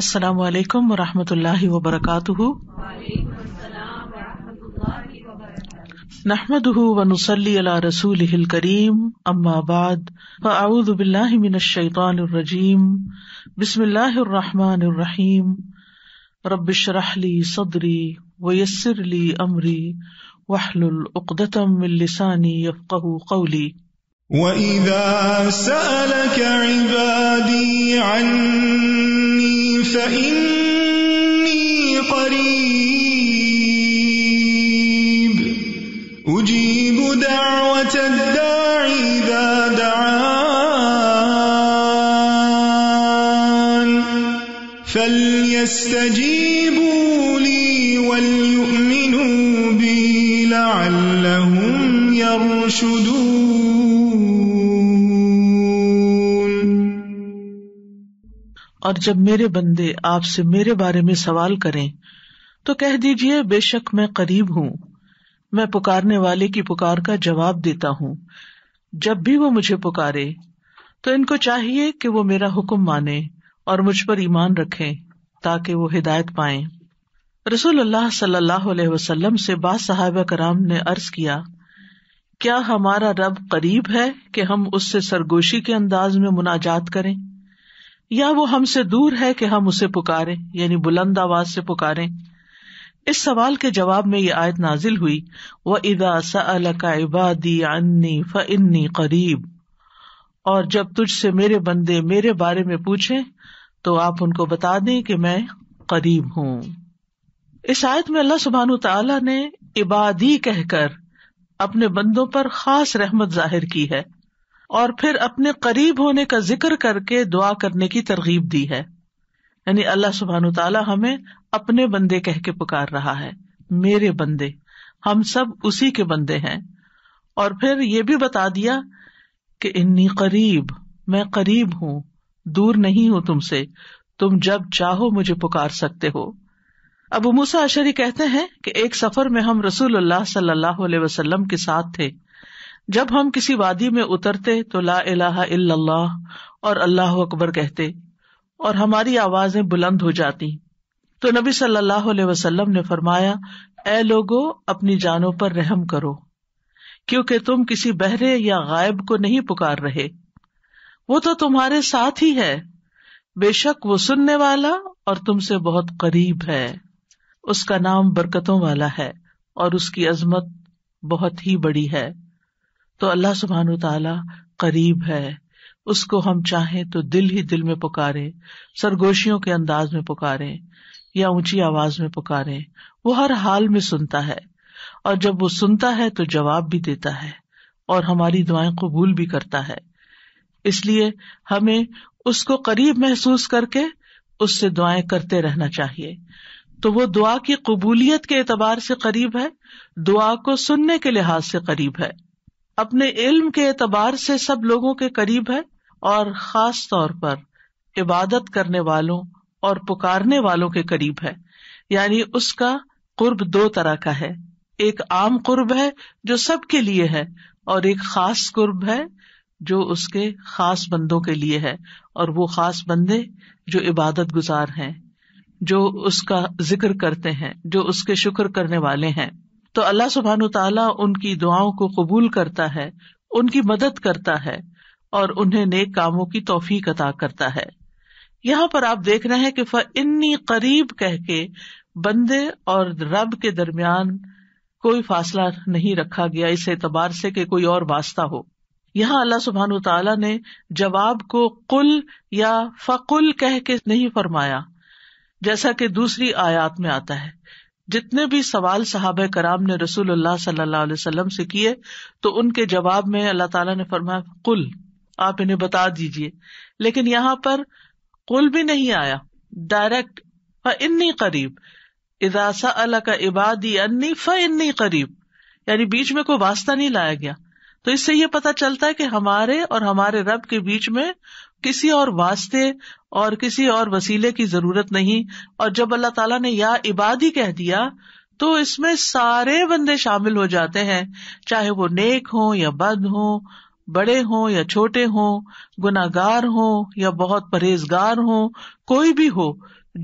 السلام علیکم رحمۃ اللہ وبرکاتہ نحمد نسلی اللہ رسول کریم بعد فعد بالله من الشيطان الرجیم بسم اللہ الرحمٰن الرحیم ربش رحلی صدری یسر علی عمری وحل العقدم السانی یفق قولی وَإِذَا سَأَلَكَ عِبَادِي عَنِّي فإني قريب أجيب دعوة الداعي إذا دعان فليستجيبوا لي وليؤمنوا بي لعلهم يرشدون और जब मेरे बंदे आपसे मेरे बारे में सवाल करें तो कह दीजिए बेशक मैं करीब हूं मैं पुकारने वाले की पुकार का जवाब देता हूं जब भी वो मुझे पुकारे तो इनको चाहिए कि वो मेरा हुक्म माने और मुझ पर ईमान रखे ताकि वो हिदायत पाए रसूल अल्लाह सल्लल्लाहु अलैहि वसल्लम से बाद साहब कराम ने अर्ज किया क्या हमारा रब करीब है कि हम उससे सरगोशी के अंदाज में मुनाजात करें या वो हमसे दूर है कि हम उसे पुकारे यानी बुलंद आवाज से पुकारे इस सवाल के जवाब में ये आयत नाजिल हुई व इदा सबादी अन्नी फ इन्नी करीब और जब तुझसे मेरे बंदे मेरे बारे में पूछे तो आप उनको बता दें कि मैं करीब हूं इस आयत में अल्लाह सुबहान तला ने इबादी कहकर अपने बंदों पर खास रहमत जाहिर की है और फिर अपने करीब होने का जिक्र करके दुआ करने की तरगीब दी है यानी अल्लाह सुबहान तला हमें अपने बंदे कह के पुकार रहा है मेरे बंदे हम सब उसी के बंदे हैं और फिर ये भी बता दिया कि इन्नी करीब मैं करीब हूं दूर नहीं हूं तुमसे तुम जब चाहो मुझे पुकार सकते हो अब मूसा अशरी कहते हैं कि एक सफर में हम रसूल सल्लल्लाहु अलैहि के साथ थे जब हम किसी वादी में उतरते तो ला इलाहा इल्लल्लाह और अल्लाह अकबर कहते और हमारी आवाजें बुलंद हो जाती तो नबी सल्लल्लाहु अलैहि वसल्लम ने फरमाया ए लोगो अपनी जानों पर रहम करो क्योंकि तुम किसी बहरे या गायब को नहीं पुकार रहे वो तो तुम्हारे साथ ही है बेशक वो सुनने वाला और तुमसे बहुत करीब है उसका नाम बरकतों वाला है और उसकी अजमत बहुत ही बड़ी है तो अल्लाह सुबहान तला करीब है उसको हम चाहे तो दिल ही दिल में पुकारे सरगोशियों के अंदाज में पुकारे या ऊंची आवाज में पुकारे वो हर हाल में सुनता है और जब वो सुनता है तो जवाब भी देता है और हमारी दुआएं कबूल भी करता है इसलिए हमें उसको करीब महसूस करके उससे दुआएं करते रहना चाहिए तो वो दुआ की कबूलियत के एतबार से करीब है दुआ को सुनने के लिहाज से करीब है अपने इल्म के एतबार से सब लोगों के करीब है और खास तौर पर इबादत करने वालों और पुकारने वालों के करीब है यानी उसका कुर्ब दो तरह का है एक आम कुर्ब है जो सबके लिए है और एक खास कुर्ब है जो उसके खास बंदों के लिए है और वो खास बंदे जो इबादत गुजार हैं जो उसका जिक्र करते हैं जो उसके शुक्र करने वाले हैं तो अल्लाह सुबहान तला उनकी दुआओं को कबूल करता है उनकी मदद करता है और उन्हें नेक कामों की तोफीक अदा करता है यहाँ पर आप देख रहे हैं कि फ इन्नी करीब कह के बंदे और रब के दरमियान कोई फासला नहीं रखा गया इस एतबार से कि कोई और वास्ता हो यहाँ अल्लाह सुबहान तला ने जवाब को कुल या फकुल कह के नहीं फरमाया जैसा कि दूसरी आयात में आता है जितने भी सवाल साहब कराम ने रसूल सल्लल्लाहु अलैहि वसल्लम से किए तो उनके जवाब में अल्लाह ताला ने फरमाया कुल आप इन्हें बता दीजिए लेकिन यहाँ पर कुल भी नहीं आया डायरेक्ट फ इन्नी करीब इजासा अल्लाह का इबादी अन्नी फ इन्नी करीब यानी बीच में कोई वास्ता नहीं लाया गया तो इससे ये पता चलता है कि हमारे और हमारे रब के बीच में किसी और वास्ते और किसी और वसीले की जरूरत नहीं और जब अल्लाह ताला ने या इबादी कह दिया तो इसमें सारे बंदे शामिल हो जाते हैं चाहे वो नेक हो या बद हो बड़े हों या छोटे हों गुनागार हो या बहुत परहेजगार हो कोई भी हो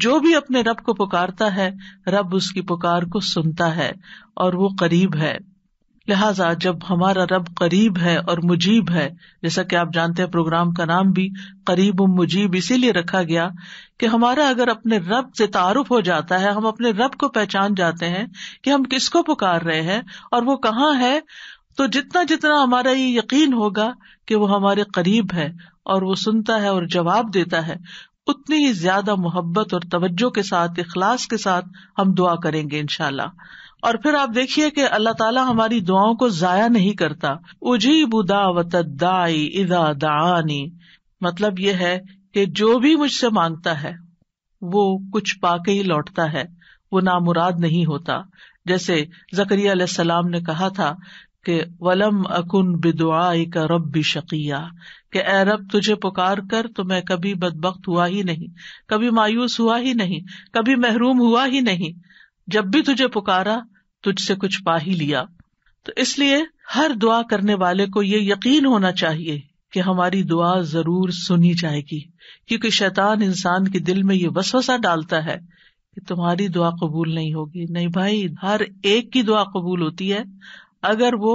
जो भी अपने रब को पुकारता है रब उसकी पुकार को सुनता है और वो करीब है लिहाजा जब हमारा रब करीब है और मुजीब है जैसा कि आप जानते हैं प्रोग्राम का नाम भी करीब मुजीब इसीलिए रखा गया कि हमारा अगर अपने रब से तारुफ हो जाता है हम अपने रब को पहचान जाते हैं कि हम किस को पुकार रहे हैं और वो कहाँ है तो जितना जितना हमारा ये यकीन होगा कि वो हमारे करीब है और वो सुनता है और जवाब देता है उतनी ही ज्यादा मोहब्बत और तवज्जो के साथ इखलास के साथ हम दुआ करेंगे इनशाला और फिर आप देखिए कि अल्लाह ताला हमारी दुआओं को जाया नहीं करता उजी बुदावत दाई इदा दानी मतलब ये है कि जो भी मुझसे मांगता है वो कुछ पाके ही लौटता है वो मुराद नहीं होता जैसे जकरियालाम ने कहा था कि वलम अकुन बिदुआई का रब भी शकिया के ए रब तुझे पुकार कर तो मैं कभी बदबक हुआ ही नहीं कभी मायूस हुआ ही नहीं कभी महरूम हुआ ही नहीं जब भी तुझे पुकारा तुझसे कुछ पा ही लिया तो इसलिए हर दुआ करने वाले को ये यकीन होना चाहिए कि हमारी दुआ जरूर सुनी जाएगी क्योंकि शैतान इंसान के दिल में ये वसवसा डालता है कि तुम्हारी दुआ कबूल नहीं होगी नहीं भाई हर एक की दुआ कबूल होती है अगर वो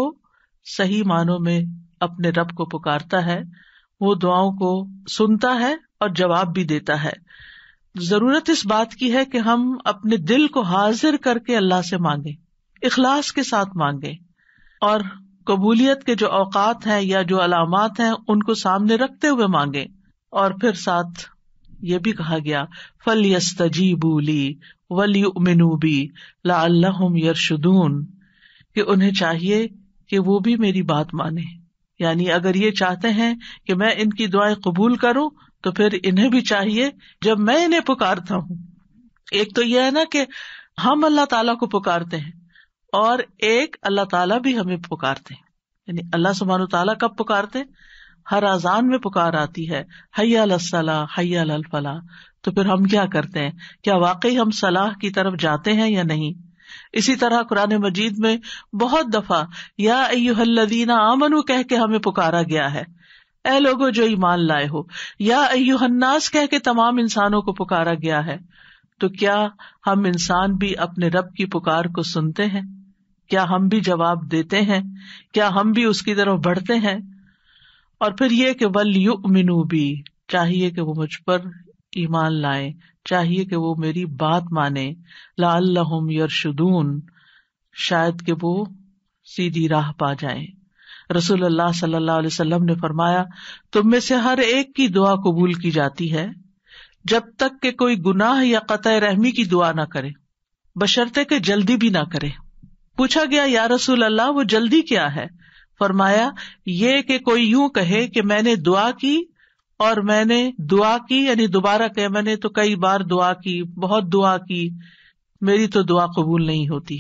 सही मानों में अपने रब को पुकारता है वो दुआओं को सुनता है और जवाब भी देता है जरूरत इस बात की है कि हम अपने दिल को हाजिर करके अल्लाह से मांगे इखलास के साथ मांगे और कबूलियत के जो औकात हैं या जो अलामत हैं उनको सामने रखते हुए मांगे और फिर साथ ये भी कहा गया फल बोली वली मिनूबी ला यरशुदून कि उन्हें चाहिए कि वो भी मेरी बात माने यानी अगर ये चाहते हैं कि मैं इनकी दुआएं कबूल करूं तो फिर इन्हें भी चाहिए जब मैं इन्हें पुकारता हूं एक तो यह है ना कि हम अल्लाह ताला को पुकारते हैं और एक अल्लाह ताला भी हमें पुकारते हैं यानी अल्लाह सुबहान तला कब पुकारते हैं हर आजान में पुकार आती है हया सलाह हया फलाह तो फिर हम क्या करते हैं क्या वाकई हम सलाह की तरफ जाते हैं या नहीं इसी तरह कुरान मजीद में बहुत दफा या अयुहल्लदीना आमनु कह के हमें पुकारा गया है ए लोगो जो ईमान लाए हो या अयुहन्नास कह के तमाम इंसानों को पुकारा गया है तो क्या हम इंसान भी अपने रब की पुकार को सुनते हैं क्या हम भी जवाब देते हैं क्या हम भी उसकी तरफ बढ़ते हैं और फिर ये कि वल यु मिनू भी चाहिए कि वो मुझ पर ईमान लाए चाहिए कि वो मेरी बात माने लाल यरशुदून शायद कि वो सीधी राह पा जाएं रसूलुल्लाह सल्लल्लाहु अलैहि वसल्लम ने फरमाया तुम में से हर एक की दुआ कबूल की जाती है जब तक के कोई गुनाह या कतः रहमी की दुआ ना करे बशर्ते के जल्दी भी ना करे पूछा गया या रसूल अल्लाह वो जल्दी क्या है फरमाया ये कि कोई यूं कहे कि मैंने दुआ की और मैंने दुआ की यानी दोबारा कहे मैंने तो कई बार दुआ की बहुत दुआ की मेरी तो दुआ कबूल नहीं होती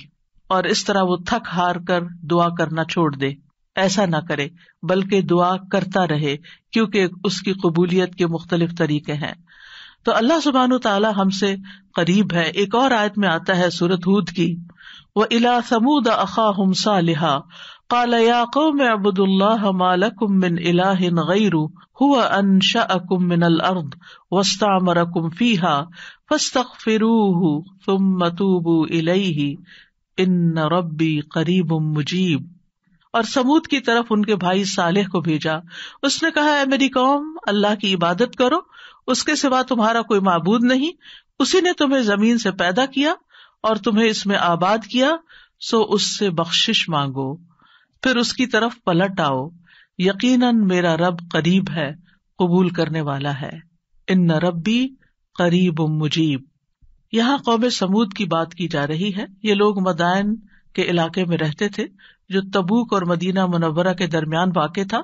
और इस तरह वो थक हार कर दुआ करना छोड़ दे ऐसा ना करे बल्कि दुआ करता रहे क्योंकि उसकी कबूलियत के मुख्तलिफ तरीके हैं तो अल्लाह सुबहान ताला हमसे करीब है एक और आयत में आता है सूरत हूद की व इला समूद अखा हम सालिहा मिन इलाहिन गैरू हुआ अनशा अकुम तुम मतूबू इलैहि करीब मुजीब और समूद की तरफ उनके भाई सालेह को भेजा उसने कहा है मेरी कौम अल्लाह की इबादत करो उसके सिवा तुम्हारा कोई मबूद नहीं उसी ने तुम्हें जमीन से पैदा किया और तुम्हें इसमें आबाद किया सो उससे बख्शिश मांगो फिर उसकी तरफ पलट आओ यकीनन मेरा रब करीब है कबूल करने वाला है इन रबी करीब मुजीब यहाँ कौम समूद की बात की जा रही है ये लोग मदायन के इलाके में रहते थे जो तबूक और मदीना मुनवरा के दरमियान वाक़ था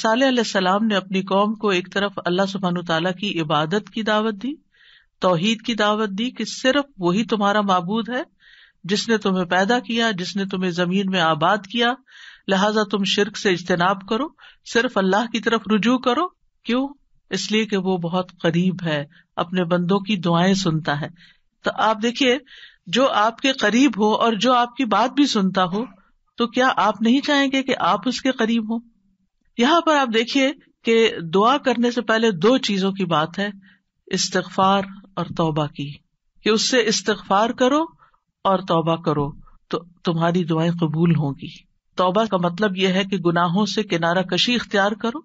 साल सलाम ने अपनी कौम को एक तरफ अल्लाह सुबहान तला की इबादत की दावत दी तोहहीद की दावत दी कि सिर्फ वही तुम्हारा मबूद है जिसने तुम्हें पैदा किया जिसने तुम्हें जमीन में आबाद किया लिहाजा तुम शिरक से इज्तनाब करो सिर्फ अल्लाह की तरफ रुजू करो क्यों इसलिए कि वो बहुत करीब है अपने बंदों की दुआएं सुनता है तो आप देखिए जो आपके करीब हो और जो आपकी बात भी सुनता हो तो क्या आप नहीं चाहेंगे कि आप उसके करीब हो यहां पर आप देखिए कि दुआ करने से पहले दो चीजों की बात है इस्तफार और तौबा की कि उससे इस्तफार करो और तौबा करो तो तुम्हारी दुआएं कबूल होंगी तौबा का मतलब यह है कि गुनाहों से किनारा कशी इख्तियार करो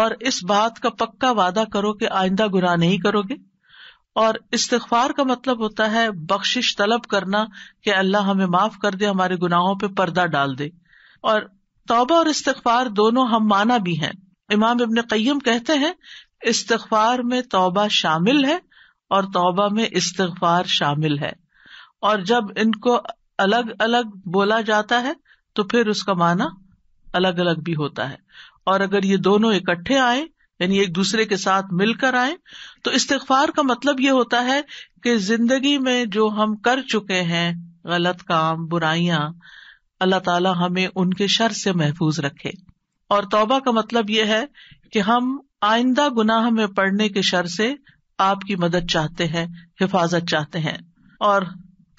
और इस बात का पक्का वादा करो कि आइंदा गुनाह नहीं करोगे और इस्तार का मतलब होता है बख्शिश तलब करना कि अल्लाह हमें माफ कर दे हमारे गुनाहों पर पर्दा डाल दे और तोबा और इस्तार दोनों हम माना भी हैं इमाम इबन कयम कहते हैं इस्तफार में तोबा शामिल है और तोबा में इस्तार शामिल है और जब इनको अलग अलग बोला जाता है तो फिर उसका माना अलग अलग भी होता है और अगर ये दोनों इकट्ठे आए यानी एक दूसरे के साथ मिलकर आए तो इस्तफार का मतलब ये होता है कि जिंदगी में जो हम कर चुके हैं गलत काम बुराइयां अल्लाह ताला हमें उनके शर से महफूज रखे और तोबा का मतलब यह है कि हम आइंदा गुनाह में पड़ने के शर से आपकी मदद चाहते हैं हिफाजत चाहते हैं और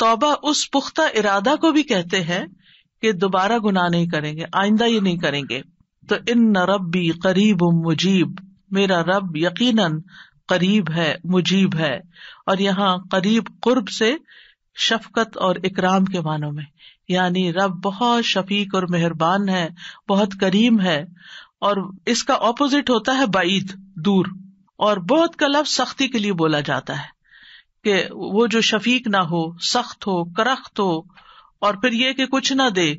तोबा उस पुख्ता इरादा को भी कहते हैं कि दोबारा गुनाह नहीं करेंगे आइंदा ये नहीं करेंगे तो इन रबी करीब मुजीब मेरा रब यकीन करीब है मुजीब है और यहाँ करीब कुर्ब से शफकत और इकराम के मानों में यानी रब बहुत शफीक और मेहरबान है बहुत करीम है और इसका ऑपोजिट होता है बाईद दूर और बहुत का लफ्ज सख्ती के लिए बोला जाता है कि वो जो शफीक ना हो सख्त हो करख्त हो और फिर ये कि कुछ ना दे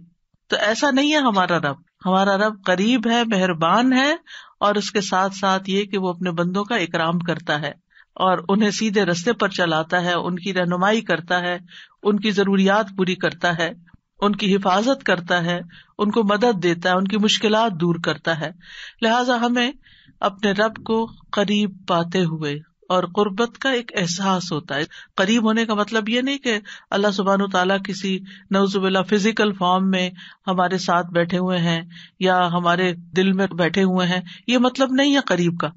तो ऐसा नहीं है हमारा रब हमारा रब करीब है मेहरबान है और उसके साथ साथ ये कि वो अपने बंदों का इकराम करता है और उन्हें सीधे रस्ते पर चलाता है उनकी रहनुमाई करता है उनकी जरूरियात पूरी करता है उनकी हिफाजत करता है उनको मदद देता है उनकी मुश्किल दूर करता है लिहाजा हमें अपने रब को करीब पाते हुए और गुर्बत का एक एहसास होता है करीब होने का मतलब ये नहीं कि अल्लाह सुबहान तला किसी नवजुबिल्ला फिजिकल फॉर्म में हमारे साथ बैठे हुए हैं या हमारे दिल में बैठे हुए हैं ये मतलब नहीं है करीब का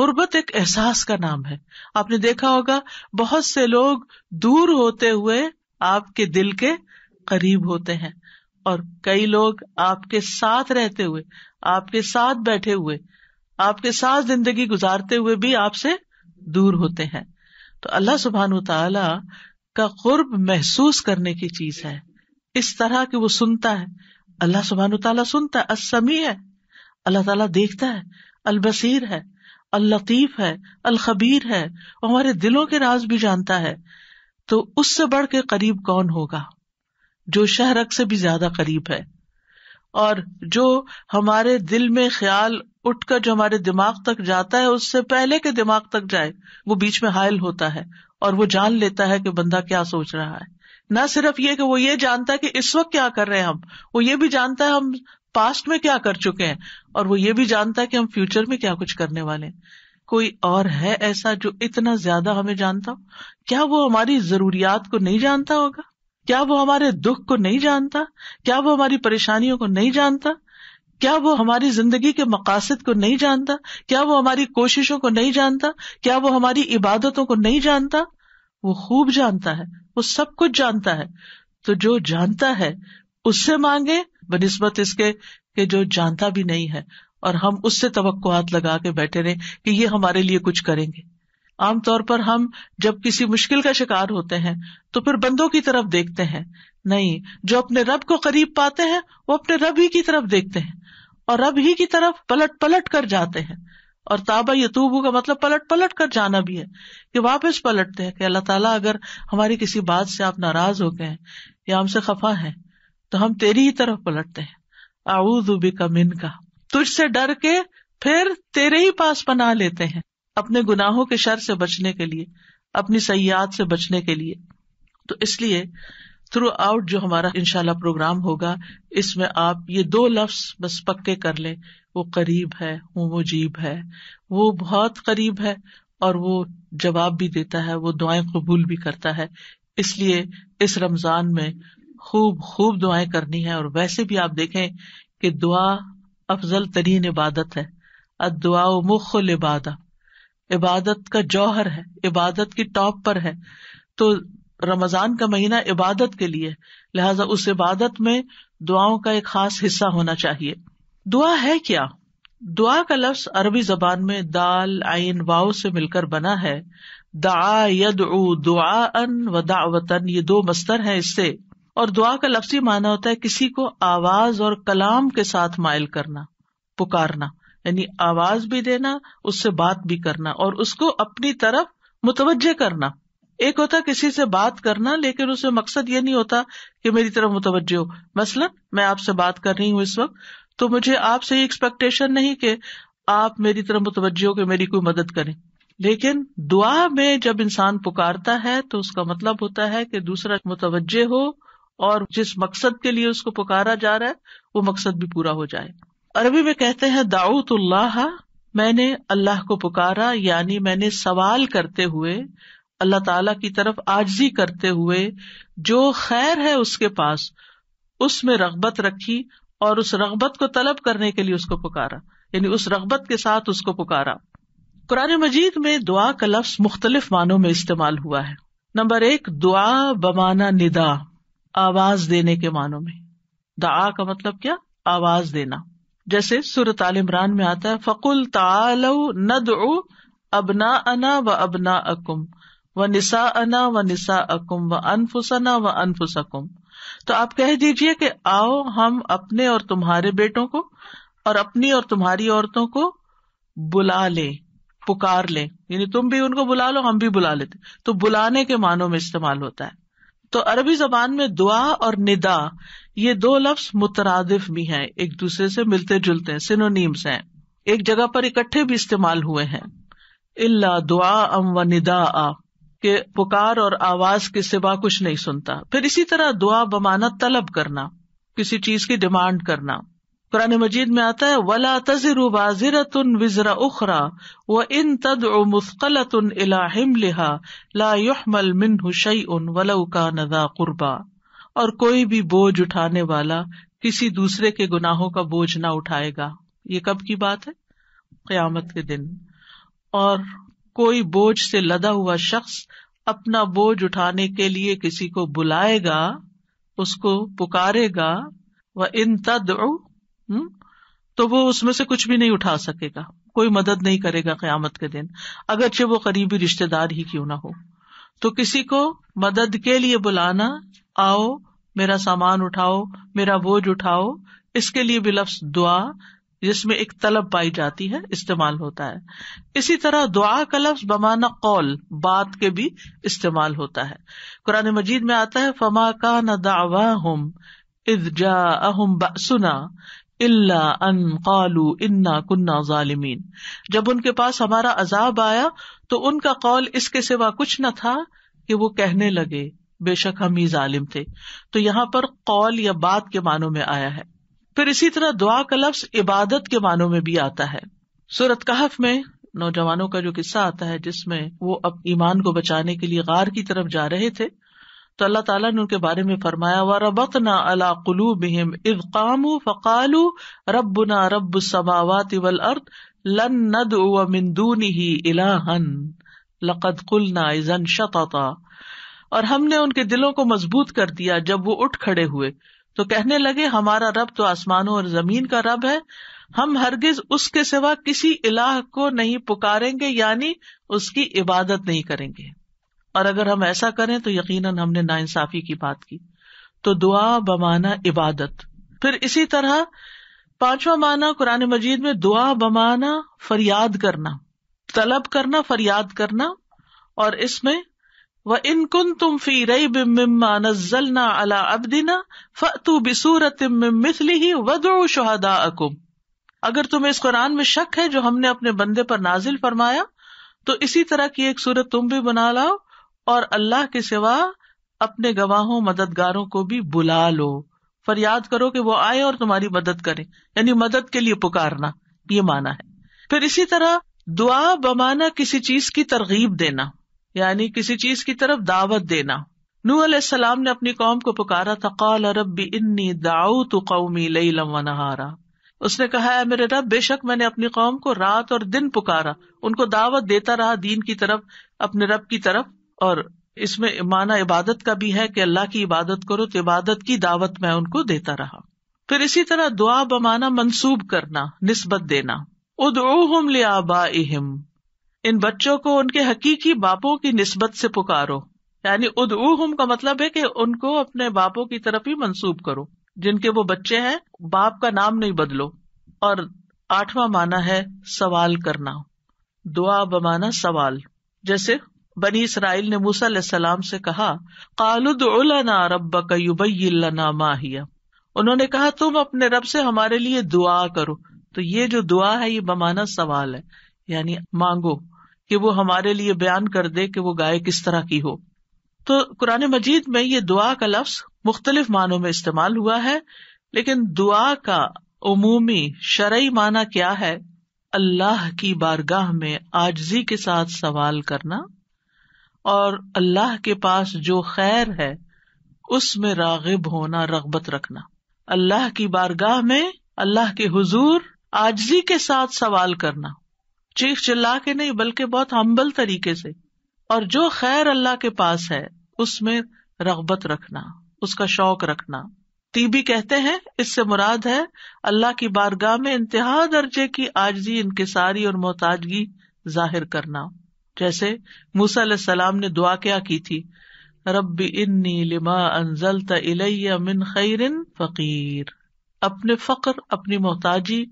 गुर्बत एक एहसास का नाम है आपने देखा होगा बहुत से लोग दूर होते हुए आपके दिल के करीब होते हैं और कई लोग आपके साथ रहते हुए आपके साथ बैठे हुए आपके साथ जिंदगी गुजारते हुए भी आपसे दूर होते हैं तो अल्लाह सुबहान तला का कुर्ब महसूस करने की चीज है इस तरह की वो सुनता है अल्लाह सुबहान तला सुनता है असमी है अल्लाह ताला देखता है अलबसीर है अल है अल है और हमारे दिलों के राज भी जानता है तो उससे बढ़ के करीब कौन होगा जो शहरक से भी ज्यादा करीब है और जो हमारे दिल में ख्याल उठकर जो हमारे दिमाग तक जाता है उससे पहले के दिमाग तक जाए वो बीच में हायल होता है और वो जान लेता है कि बंदा क्या सोच रहा है न सिर्फ ये कि वो ये जानता है कि इस वक्त क्या कर रहे हैं हम वो ये भी जानता है हम पास्ट में क्या कर चुके हैं और वो ये भी जानता है कि हम फ्यूचर में क्या कुछ करने वाले हैं कोई और है ऐसा जो इतना ज्यादा हमें जानता हो क्या वो हमारी जरूरियात को नहीं जानता होगा क्या वो हमारे दुख को नहीं जानता क्या वो हमारी परेशानियों को नहीं जानता क्या वो हमारी जिंदगी के मकासद को नहीं जानता क्या वो हमारी कोशिशों को नहीं जानता क्या वो हमारी इबादतों को नहीं जानता वो खूब जानता है वो सब कुछ जानता है तो जो जानता है उससे मांगे बनिस्बत इसके कि जो जानता भी नहीं है और हम उससे तवक्कुआत लगा के बैठे रहे कि ये हमारे लिए कुछ करेंगे आमतौर पर हम जब किसी मुश्किल का शिकार होते हैं तो फिर बंदों की तरफ देखते हैं नहीं जो अपने रब को करीब पाते हैं वो अपने रब ही की तरफ देखते हैं और रब ही की तरफ पलट पलट कर जाते हैं और ताबा यतूबू का मतलब पलट पलट कर जाना भी है कि वापस पलटते हैं कि अल्लाह ताला अगर हमारी किसी बात से आप नाराज हो गए या हमसे खफा है तो हम तेरी ही तरफ पलटते हैं आऊदूबी का मिन का तुझसे डर के फिर तेरे ही पास बना लेते हैं अपने गुनाहों के शर से बचने के लिए अपनी सयाद से बचने के लिए तो इसलिए थ्रू आउट जो हमारा इनशाला प्रोग्राम होगा इसमें आप ये दो लफ्ज बस पक्के कर लें वो करीब है वो मुजीब है वो बहुत करीब है और वो जवाब भी देता है वो दुआएं कबूल भी करता है इसलिए इस रमजान में खूब खूब दुआएं करनी है और वैसे भी आप देखें कि दुआ अफजल तरीन इबादत है अदुआ मुखल इबादा इबादत का जौहर है इबादत की टॉप पर है तो रमजान का महीना इबादत के लिए लिहाजा उस इबादत में दुआओं का एक खास हिस्सा होना चाहिए दुआ है क्या दुआ का लफ्ज अरबी जबान में दाल आइन वाव से मिलकर बना है दा यद दुआ अन व दावतन ये दो मस्तर है इससे और दुआ का लफ्स ही माना होता है किसी को आवाज और कलाम के साथ मायल करना पुकारना यानी आवाज भी देना उससे बात भी करना और उसको अपनी तरफ मुतवजह करना एक होता किसी से बात करना लेकिन उसमें मकसद ये नहीं होता कि मेरी तरफ मुतवजो मसलन मैं आपसे बात कर रही हूँ इस वक्त तो मुझे आपसे ये एक्सपेक्टेशन नहीं कि आप मेरी तरफ मुतवजो कि मेरी कोई मदद करें लेकिन दुआ में जब इंसान पुकारता है तो उसका मतलब होता है कि दूसरा मुतवजे हो और जिस मकसद के लिए उसको पुकारा जा रहा है वो मकसद भी पूरा हो जाए अरबी में कहते हैं दाऊतुल्लाह मैंने अल्लाह को पुकारा यानी मैंने सवाल करते हुए अल्लाह ताला की तरफ आजजी करते हुए जो खैर है उसके पास उसमें रगबत रखी और उस रगबत को तलब करने के लिए उसको पुकारा यानी उस रगबत के साथ उसको पुकारा कुरान मजीद में दुआ का लफ्ज मुख्तलिफ मानों में इस्तेमाल हुआ है नंबर एक दुआ बमाना निदा आवाज देने के मानों में दआ का मतलब क्या आवाज देना जैसे सूरत आल इमरान में आता है फकुल तालो नद अबना अना व अबना अकुम व निसा अना व निसा अकुम व अनफुसना व अनफुसकुम तो आप कह दीजिए कि आओ हम अपने और तुम्हारे बेटों को और अपनी और तुम्हारी औरतों को बुला ले पुकार ले यानी तुम भी उनको बुला लो हम भी बुला लेते तो बुलाने के मानों में इस्तेमाल होता है तो अरबी जबान में दुआ और निदा ये दो लफ्ज मुतरादिफ भी हैं एक दूसरे से मिलते जुलते हैं सिनोनीम्स हैं एक जगह पर इकट्ठे भी इस्तेमाल हुए हैं इल्ला दुआ अम व निदा आ के पुकार और आवाज के सिवा कुछ नहीं सुनता फिर इसी तरह दुआ बमाना तलब करना किसी चीज की डिमांड करना कुरान मजीद में आता है वला तजर बाजिर तुन विजरा उखरा व इन तद मुस्कल तुन इलाहिम लिहा लाहमल मिन हुशई उन वलऊ का नजा कुर्बा और कोई भी बोझ उठाने वाला किसी दूसरे के गुनाहों का बोझ ना उठाएगा ये कब की बात है क्यामत के दिन और कोई बोझ से लदा हुआ शख्स अपना बोझ उठाने के लिए किसी को बुलाएगा उसको पुकारेगा व इन तद हम्म, तो वो उसमें से कुछ भी नहीं उठा सकेगा कोई मदद नहीं करेगा क्यामत के दिन अगर अगरचे वो करीबी रिश्तेदार ही क्यों ना हो तो किसी को मदद के लिए बुलाना आओ मेरा सामान उठाओ मेरा बोझ उठाओ इसके लिए भी लफ्स दुआ जिसमें एक तलब पाई जाती है इस्तेमाल होता है इसी तरह दुआ का लफ्ज बमाना कौल बात के भी इस्तेमाल होता है कुरान मजीद में आता है फमा का न दावा हम इजा अहम सुना इल्ला अन कौलू इन्ना कुन्ना जालिमीन जब उनके पास हमारा अजाब आया तो उनका कौल इसके सिवा कुछ न था कि वो कहने लगे बेशक हम ही जालिम थे तो यहाँ पर कौल या बात के मानों में आया है फिर इसी तरह दुआ का लफ्स इबादत के मानों में भी आता है सूरत कहफ में नौजवानों का जो किस्सा आता है जिसमे वो अब ईमान को बचाने के लिए गार की तरफ जा रहे थे तो अल्लाह तला ने उनके बारे में फरमाया व रबक ना अला कुलू बिहिम इबकाम फकालू रब ना रब समावात वल अर्द लन नद मिंदूनी ही इलाहन लकद कुल ना इजन शता और हमने उनके दिलों को मजबूत कर दिया जब वो उठ खड़े हुए तो कहने लगे हमारा रब तो आसमानों और जमीन का रब है हम हरगिज उसके सिवा किसी इलाह को नहीं पुकारेंगे यानी उसकी इबादत नहीं करेंगे और अगर हम ऐसा करें तो यकीन हमने ना इंसाफी की बात की तो दुआ बमाना इबादत फिर इसी तरह पांचवा माना कुरान मजीद में दुआ बमाना फरियाद करना तलब करना फरियाद करना और इसमें व इन कुन तुम फी रई बिम्मा नजलना अला अबदिना फतू बिसूरत मिसली ही वदो शहदा अकुम अगर तुम्हें इस कुरान में शक है जो हमने अपने बंदे पर नाजिल फरमाया तो इसी तरह की एक सूरत तुम भी बना लाओ और अल्लाह के सिवा अपने गवाहों मददगारों को भी बुला लो फरियाद करो कि वो आए और तुम्हारी मदद करे यानी मदद के लिए पुकारना ये माना है फिर इसी तरह दुआ बमाना किसी चीज की तरगीब देना यानी किसी चीज की तरफ दावत देना नू सलाम ने अपनी कौम को पुकारा था कौल भी इन्नी दाऊ तो कौमी लई लम्वा नहारा उसने कहा है मेरे रब बेशक मैंने अपनी कौम को रात और दिन पुकारा उनको दावत देता रहा दीन की तरफ अपने रब की तरफ और इसमें माना इबादत का भी है कि अल्लाह की इबादत करो तो इबादत की दावत मैं उनको देता रहा फिर इसी तरह दुआ बमाना मंसूब करना निस्बत देना उदम ले आबा इहम इन बच्चों को उनके हकीकी बापों की नस्बत से पुकारो यानी उदऊहम का मतलब है कि उनको अपने बापों की तरफ ही मंसूब करो जिनके वो बच्चे हैं बाप का नाम नहीं बदलो और आठवां माना है सवाल करना दुआ बमाना सवाल जैसे बनी इसराइल ने मूसा सलाम से कहा कालुदना रब कयुबना माहिया उन्होंने कहा तुम अपने रब से हमारे लिए दुआ करो तो ये जो दुआ है ये बमाना सवाल है यानी मांगो कि वो हमारे लिए बयान कर दे कि वो गाय किस तरह की हो तो कुरान मजीद में ये दुआ का लफ्ज मुख्तलिफ मानों में इस्तेमाल हुआ है लेकिन दुआ का उमूमी शरय माना क्या है अल्लाह की बारगाह में आजजी के साथ सवाल करना और अल्लाह के पास जो खैर है उसमें रागिब होना रगबत रखना अल्लाह की बारगाह में अल्लाह के हुजूर आजजी के साथ सवाल करना चीख चिल्ला के नहीं बल्कि बहुत हम्बल तरीके से और जो खैर अल्लाह के पास है उसमें रगबत रखना उसका शौक रखना तीबी कहते हैं इससे मुराद है अल्लाह की बारगाह में इंतहा दर्जे की आजी इनकसारी और मोहताजगी जाहिर करना जैसे मूसा सलाम ने दुआ क्या की थी रबी इन्नी लिमा अनजल तलैया मिन खैरिन फकीर अपने फकर अपनी मोहताजी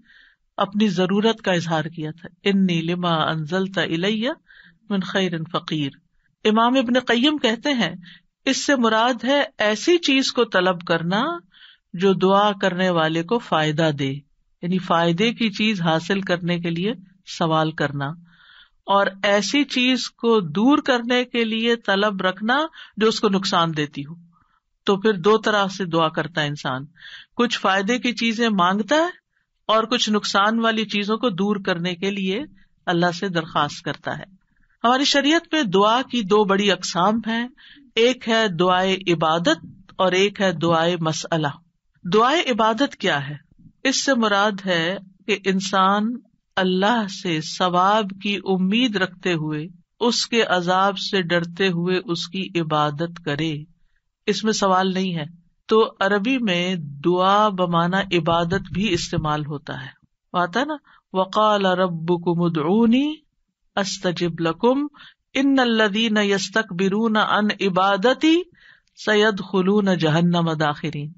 अपनी जरूरत का इजहार किया था इन लिमा अनजल तलैया मिन खैर फकीर इमाम इबन कईम कहते हैं इससे मुराद है ऐसी चीज को तलब करना जो दुआ करने वाले को फायदा दे यानी फायदे की चीज हासिल करने के लिए सवाल करना और ऐसी चीज को दूर करने के लिए तलब रखना जो उसको नुकसान देती हो तो फिर दो तरह से दुआ करता है इंसान कुछ फायदे की चीजें मांगता है और कुछ नुकसान वाली चीजों को दूर करने के लिए अल्लाह से दरखास्त करता है हमारी शरीयत में दुआ की दो बड़ी अकसाम हैं एक है दुआए इबादत और एक है दुआए मसला दुआए इबादत क्या है इससे मुराद है कि इंसान अल्लाह से सवाब की उम्मीद रखते हुए उसके अजाब से डरते हुए उसकी इबादत करे इसमें सवाल नहीं है तो अरबी में दुआ बमाना इबादत भी इस्तेमाल होता है आता ना वकाल रब कुमुदनी अस्तजिब लकुम इन न यस्तक बिरून अन इबादती सैयद खलून जहन्नम दाखिरीन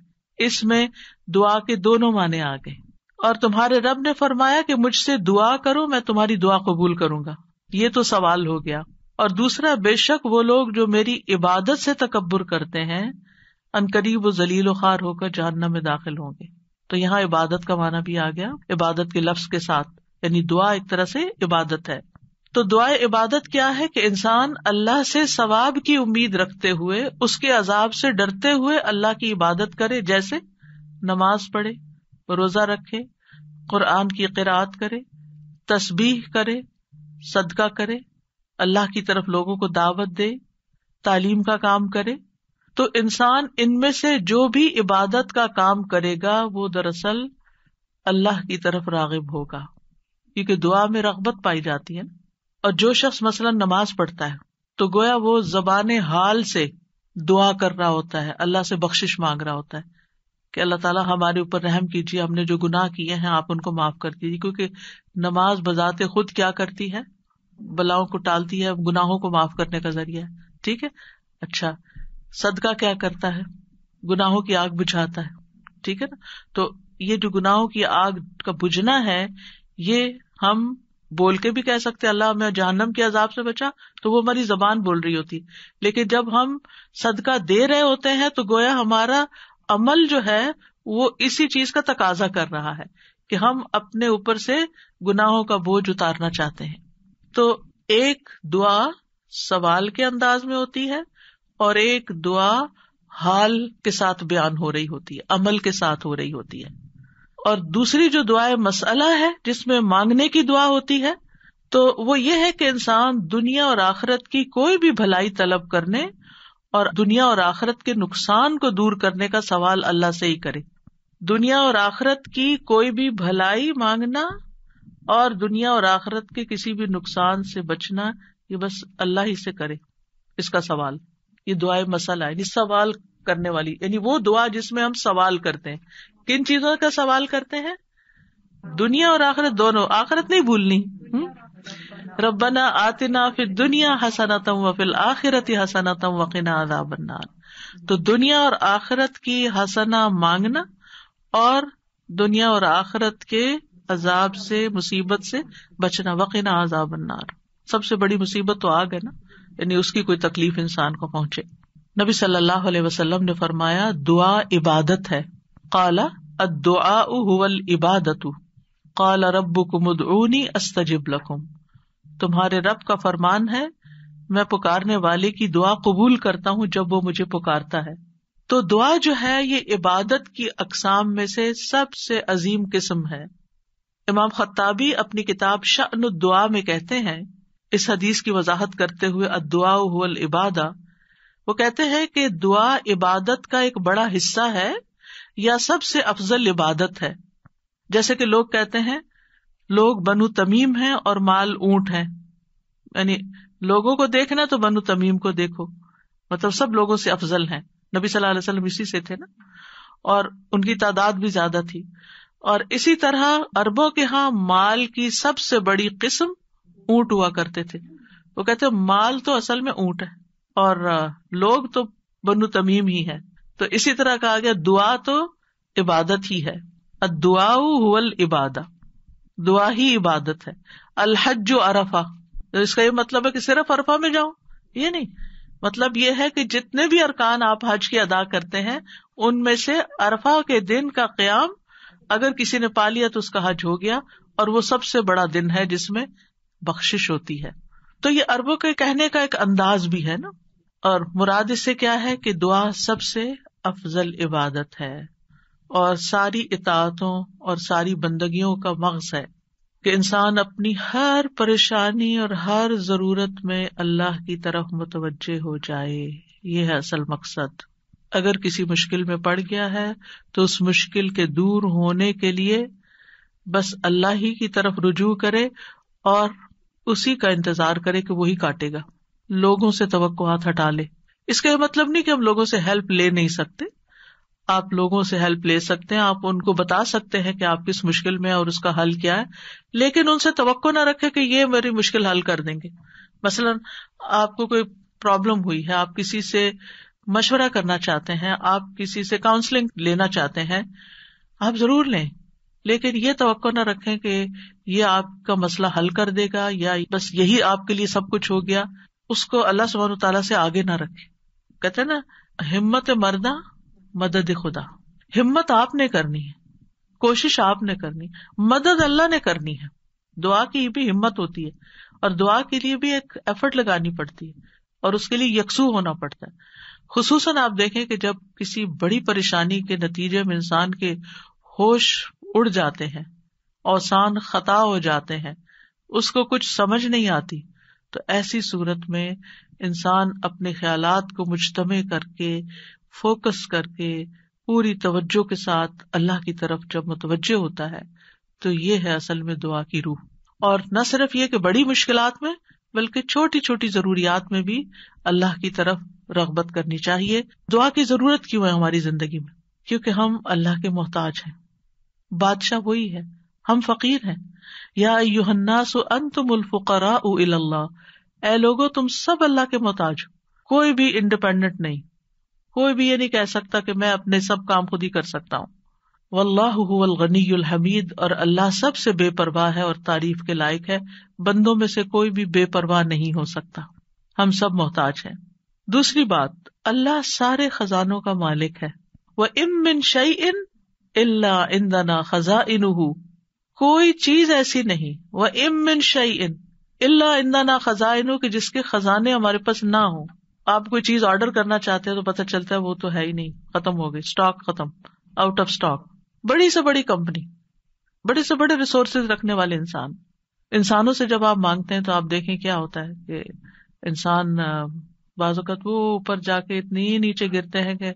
इसमें दुआ के दोनों माने आ गए और तुम्हारे रब ने फरमाया कि मुझसे दुआ करो मैं तुम्हारी दुआ कबूल करूंगा ये तो सवाल हो गया और दूसरा बेशक वो लोग जो मेरी इबादत से तकबर करते हैं अनकरीब वो जलील खार होकर जानना में दाखिल होंगे तो यहाँ इबादत का माना भी आ गया इबादत के लफ्ज के साथ यानी दुआ एक तरह से इबादत है तो दुआ इबादत क्या है कि इंसान अल्लाह से सवाब की उम्मीद रखते हुए उसके अजाब से डरते हुए अल्लाह की इबादत करे जैसे नमाज पढ़े रोजा रखे कुरान की किरात करे तस्बीह करे सदका करे अल्लाह की तरफ लोगों को दावत दे तालीम का काम करे तो इंसान इनमें से जो भी इबादत का काम करेगा वो दरअसल अल्लाह की तरफ रागिब होगा क्योंकि दुआ में रगबत पाई जाती है और जो शख्स मसलन नमाज पढ़ता है तो गोया वो जबान हाल से दुआ कर रहा होता है अल्लाह से बख्शिश मांग रहा होता है कि अल्लाह ताला हमारे ऊपर रहम कीजिए हमने जो गुनाह किए हैं आप उनको माफ कर दीजिए क्योंकि नमाज बजाते खुद क्या करती है बलाओं को टालती है गुनाहों को माफ करने का जरिया ठीक है अच्छा सदका क्या करता है गुनाहों की आग बुझाता है ठीक है ना तो ये जो गुनाहों की आग का बुझना है ये हम बोल के भी कह सकते हैं अल्लाह हमें जहन्नम के अजाब से बचा तो वो हमारी जबान बोल रही होती लेकिन जब हम सदका दे रहे होते हैं तो गोया हमारा अमल जो है वो इसी चीज का तकाजा कर रहा है कि हम अपने ऊपर से गुनाहों का बोझ उतारना चाहते हैं तो एक दुआ सवाल के अंदाज में होती है और एक दुआ हाल के साथ बयान हो रही होती है अमल के साथ हो रही होती है और दूसरी जो दुआएं मसला है जिसमें मांगने की दुआ होती है तो वो ये है कि इंसान दुनिया और आखरत की कोई भी भलाई तलब करने और दुनिया और आखरत के नुकसान को दूर करने का सवाल अल्लाह से ही करे दुनिया और आखरत की कोई भी भलाई मांगना और दुनिया और आखरत के किसी भी नुकसान से बचना ये बस अल्लाह ही से करे इसका सवाल ये दुआ मसाला यानी सवाल करने वाली यानी वो दुआ जिसमें हम सवाल करते हैं किन चीजों का सवाल करते हैं दुनिया और आखरत दोनों आखिरत नहीं भूलनी हम्म? रबना आतना फिर दुनिया हसनातम व फिल आखिरत हसनातम वकीना अदाबन्नार तो दुनिया और आखरत की हसना मांगना और दुनिया और आखरत के अजाब से मुसीबत से बचना वकीना अजाबन्नार सबसे बड़ी मुसीबत तो आग है ना यानी उसकी कोई तकलीफ इंसान को पहुंचे नबी सल्लल्लाहु अलैहि वसल्लम ने फरमाया दुआ इबादत है काला अदुआ हुवल इबादत काला रब कुमुदनी अस्तजिब लकुम तुम्हारे रब का फरमान है मैं पुकारने वाले की दुआ कबूल करता हूँ जब वो मुझे पुकारता है तो दुआ जो है ये इबादत की अकसाम में से सबसे अजीम किस्म है इमाम खत्ताबी अपनी किताब शान दुआ में कहते हैं इस हदीस की वजाहत करते हुए अदुआल इबादा वो कहते हैं कि दुआ इबादत का एक बड़ा हिस्सा है या सबसे अफजल इबादत है जैसे कि लोग कहते हैं लोग बनु तमीम है और माल ऊंट है यानी लोगों को देखना तो बनु तमीम को देखो मतलब सब लोगों से अफजल हैं नबी सल अलैहि इसी से थे ना और उनकी तादाद भी ज्यादा थी और इसी तरह अरबों के यहाँ माल की सबसे बड़ी किस्म ऊंट हुआ करते थे वो कहते माल तो असल में ऊंट है और लोग तो बनु तमीम ही है तो इसी तरह कहा गया दुआ तो इबादत ही है दुआ हुल इबादा दुआ ही इबादत है अलहज अरफा तो इसका ये मतलब है कि सिर्फ अरफा में जाऊं ये नहीं मतलब ये है कि जितने भी अरकान आप हज की अदा करते हैं उनमें से अरफा के दिन का क्याम अगर किसी ने पा लिया तो उसका हज हो गया और वो सबसे बड़ा दिन है जिसमें बख्शिश होती है तो ये अरबों के कहने का एक अंदाज भी है ना और मुराद इससे क्या है कि दुआ सबसे अफजल इबादत है और सारी इतातों और सारी बंदगियों का मगज है कि इंसान अपनी हर परेशानी और हर जरूरत में अल्लाह की तरफ मुतवजह हो जाए यह है असल मकसद अगर किसी मुश्किल में पड़ गया है तो उस मुश्किल के दूर होने के लिए बस अल्लाह ही की तरफ रुजू करे और उसी का इंतजार करे कि वही काटेगा लोगों से तो हाथ हटा ले इसका मतलब नहीं कि हम लोगों से हेल्प ले नहीं सकते आप लोगों से हेल्प ले सकते हैं आप उनको बता सकते हैं कि आप किस मुश्किल में और उसका हल क्या है लेकिन उनसे तो ना रखे कि ये मेरी मुश्किल हल कर देंगे मसलन आपको कोई प्रॉब्लम हुई है आप किसी से मशवरा करना चाहते हैं आप किसी से काउंसलिंग लेना चाहते हैं आप जरूर लें लेकिन ये तो न रखें कि ये आपका मसला हल कर देगा या बस यही आपके लिए सब कुछ हो गया उसको अल्लाह सब तला से आगे ना रखें कहते ना हिम्मत मरदा मदद खुदा हिम्मत आपने करनी है कोशिश आपने करनी मदद अल्लाह ने करनी है दुआ की भी हिम्मत होती है और दुआ के लिए भी एक एफर्ट लगानी पड़ती है और उसके लिए यकसू होना पड़ता है खसूस आप देखें कि जब किसी बड़ी परेशानी के नतीजे में इंसान के होश उड़ जाते हैं औसान खता हो जाते हैं उसको कुछ समझ नहीं आती तो ऐसी सूरत में इंसान अपने ख्याल को मुजतमे करके फोकस करके पूरी तवज्जो के साथ अल्लाह की तरफ जब मुतवजह होता है तो ये है असल में दुआ की रूह और न सिर्फ ये कि बड़ी मुश्किल में बल्कि छोटी छोटी जरूरियात में भी अल्लाह की तरफ रगबत करनी चाहिए दुआ की जरूरत क्यों है हमारी जिंदगी में क्योंकि हम अल्लाह के मोहताज हैं बादशाह वही है हम फकीर हैं या युहन्नास अंतुम उल्फुकरा अल्लाह ए लोगो तुम सब अल्लाह के मोहताज कोई भी इंडिपेंडेंट नहीं कोई भी ये नहीं कह सकता कि मैं अपने सब काम खुद ही कर सकता हूँ वल्लाहुअल और अल्लाह सबसे बेपरवाह है और तारीफ के लायक है बंदों में से कोई भी बेपरवाह नहीं हो सकता हम सब मोहताज है दूसरी बात अल्लाह सारे खजानों का मालिक है वह इम मिन शई इन इल्ला इंदना खजा कोई चीज ऐसी नहीं वह इमिन शई इन इल्ला इंदना खजा के जिसके खजाने हमारे पास ना हो आप कोई चीज ऑर्डर करना चाहते हैं तो पता चलता है वो तो है ही नहीं खत्म हो गई स्टॉक खत्म आउट ऑफ स्टॉक बड़ी से बड़ी कंपनी बड़े से बड़े रिसोर्सेज रखने वाले इंसान इंसानों से जब आप मांगते हैं तो आप देखें क्या होता है कि इंसान बाजुकत वो ऊपर जाके इतनी नीचे गिरते हैं कि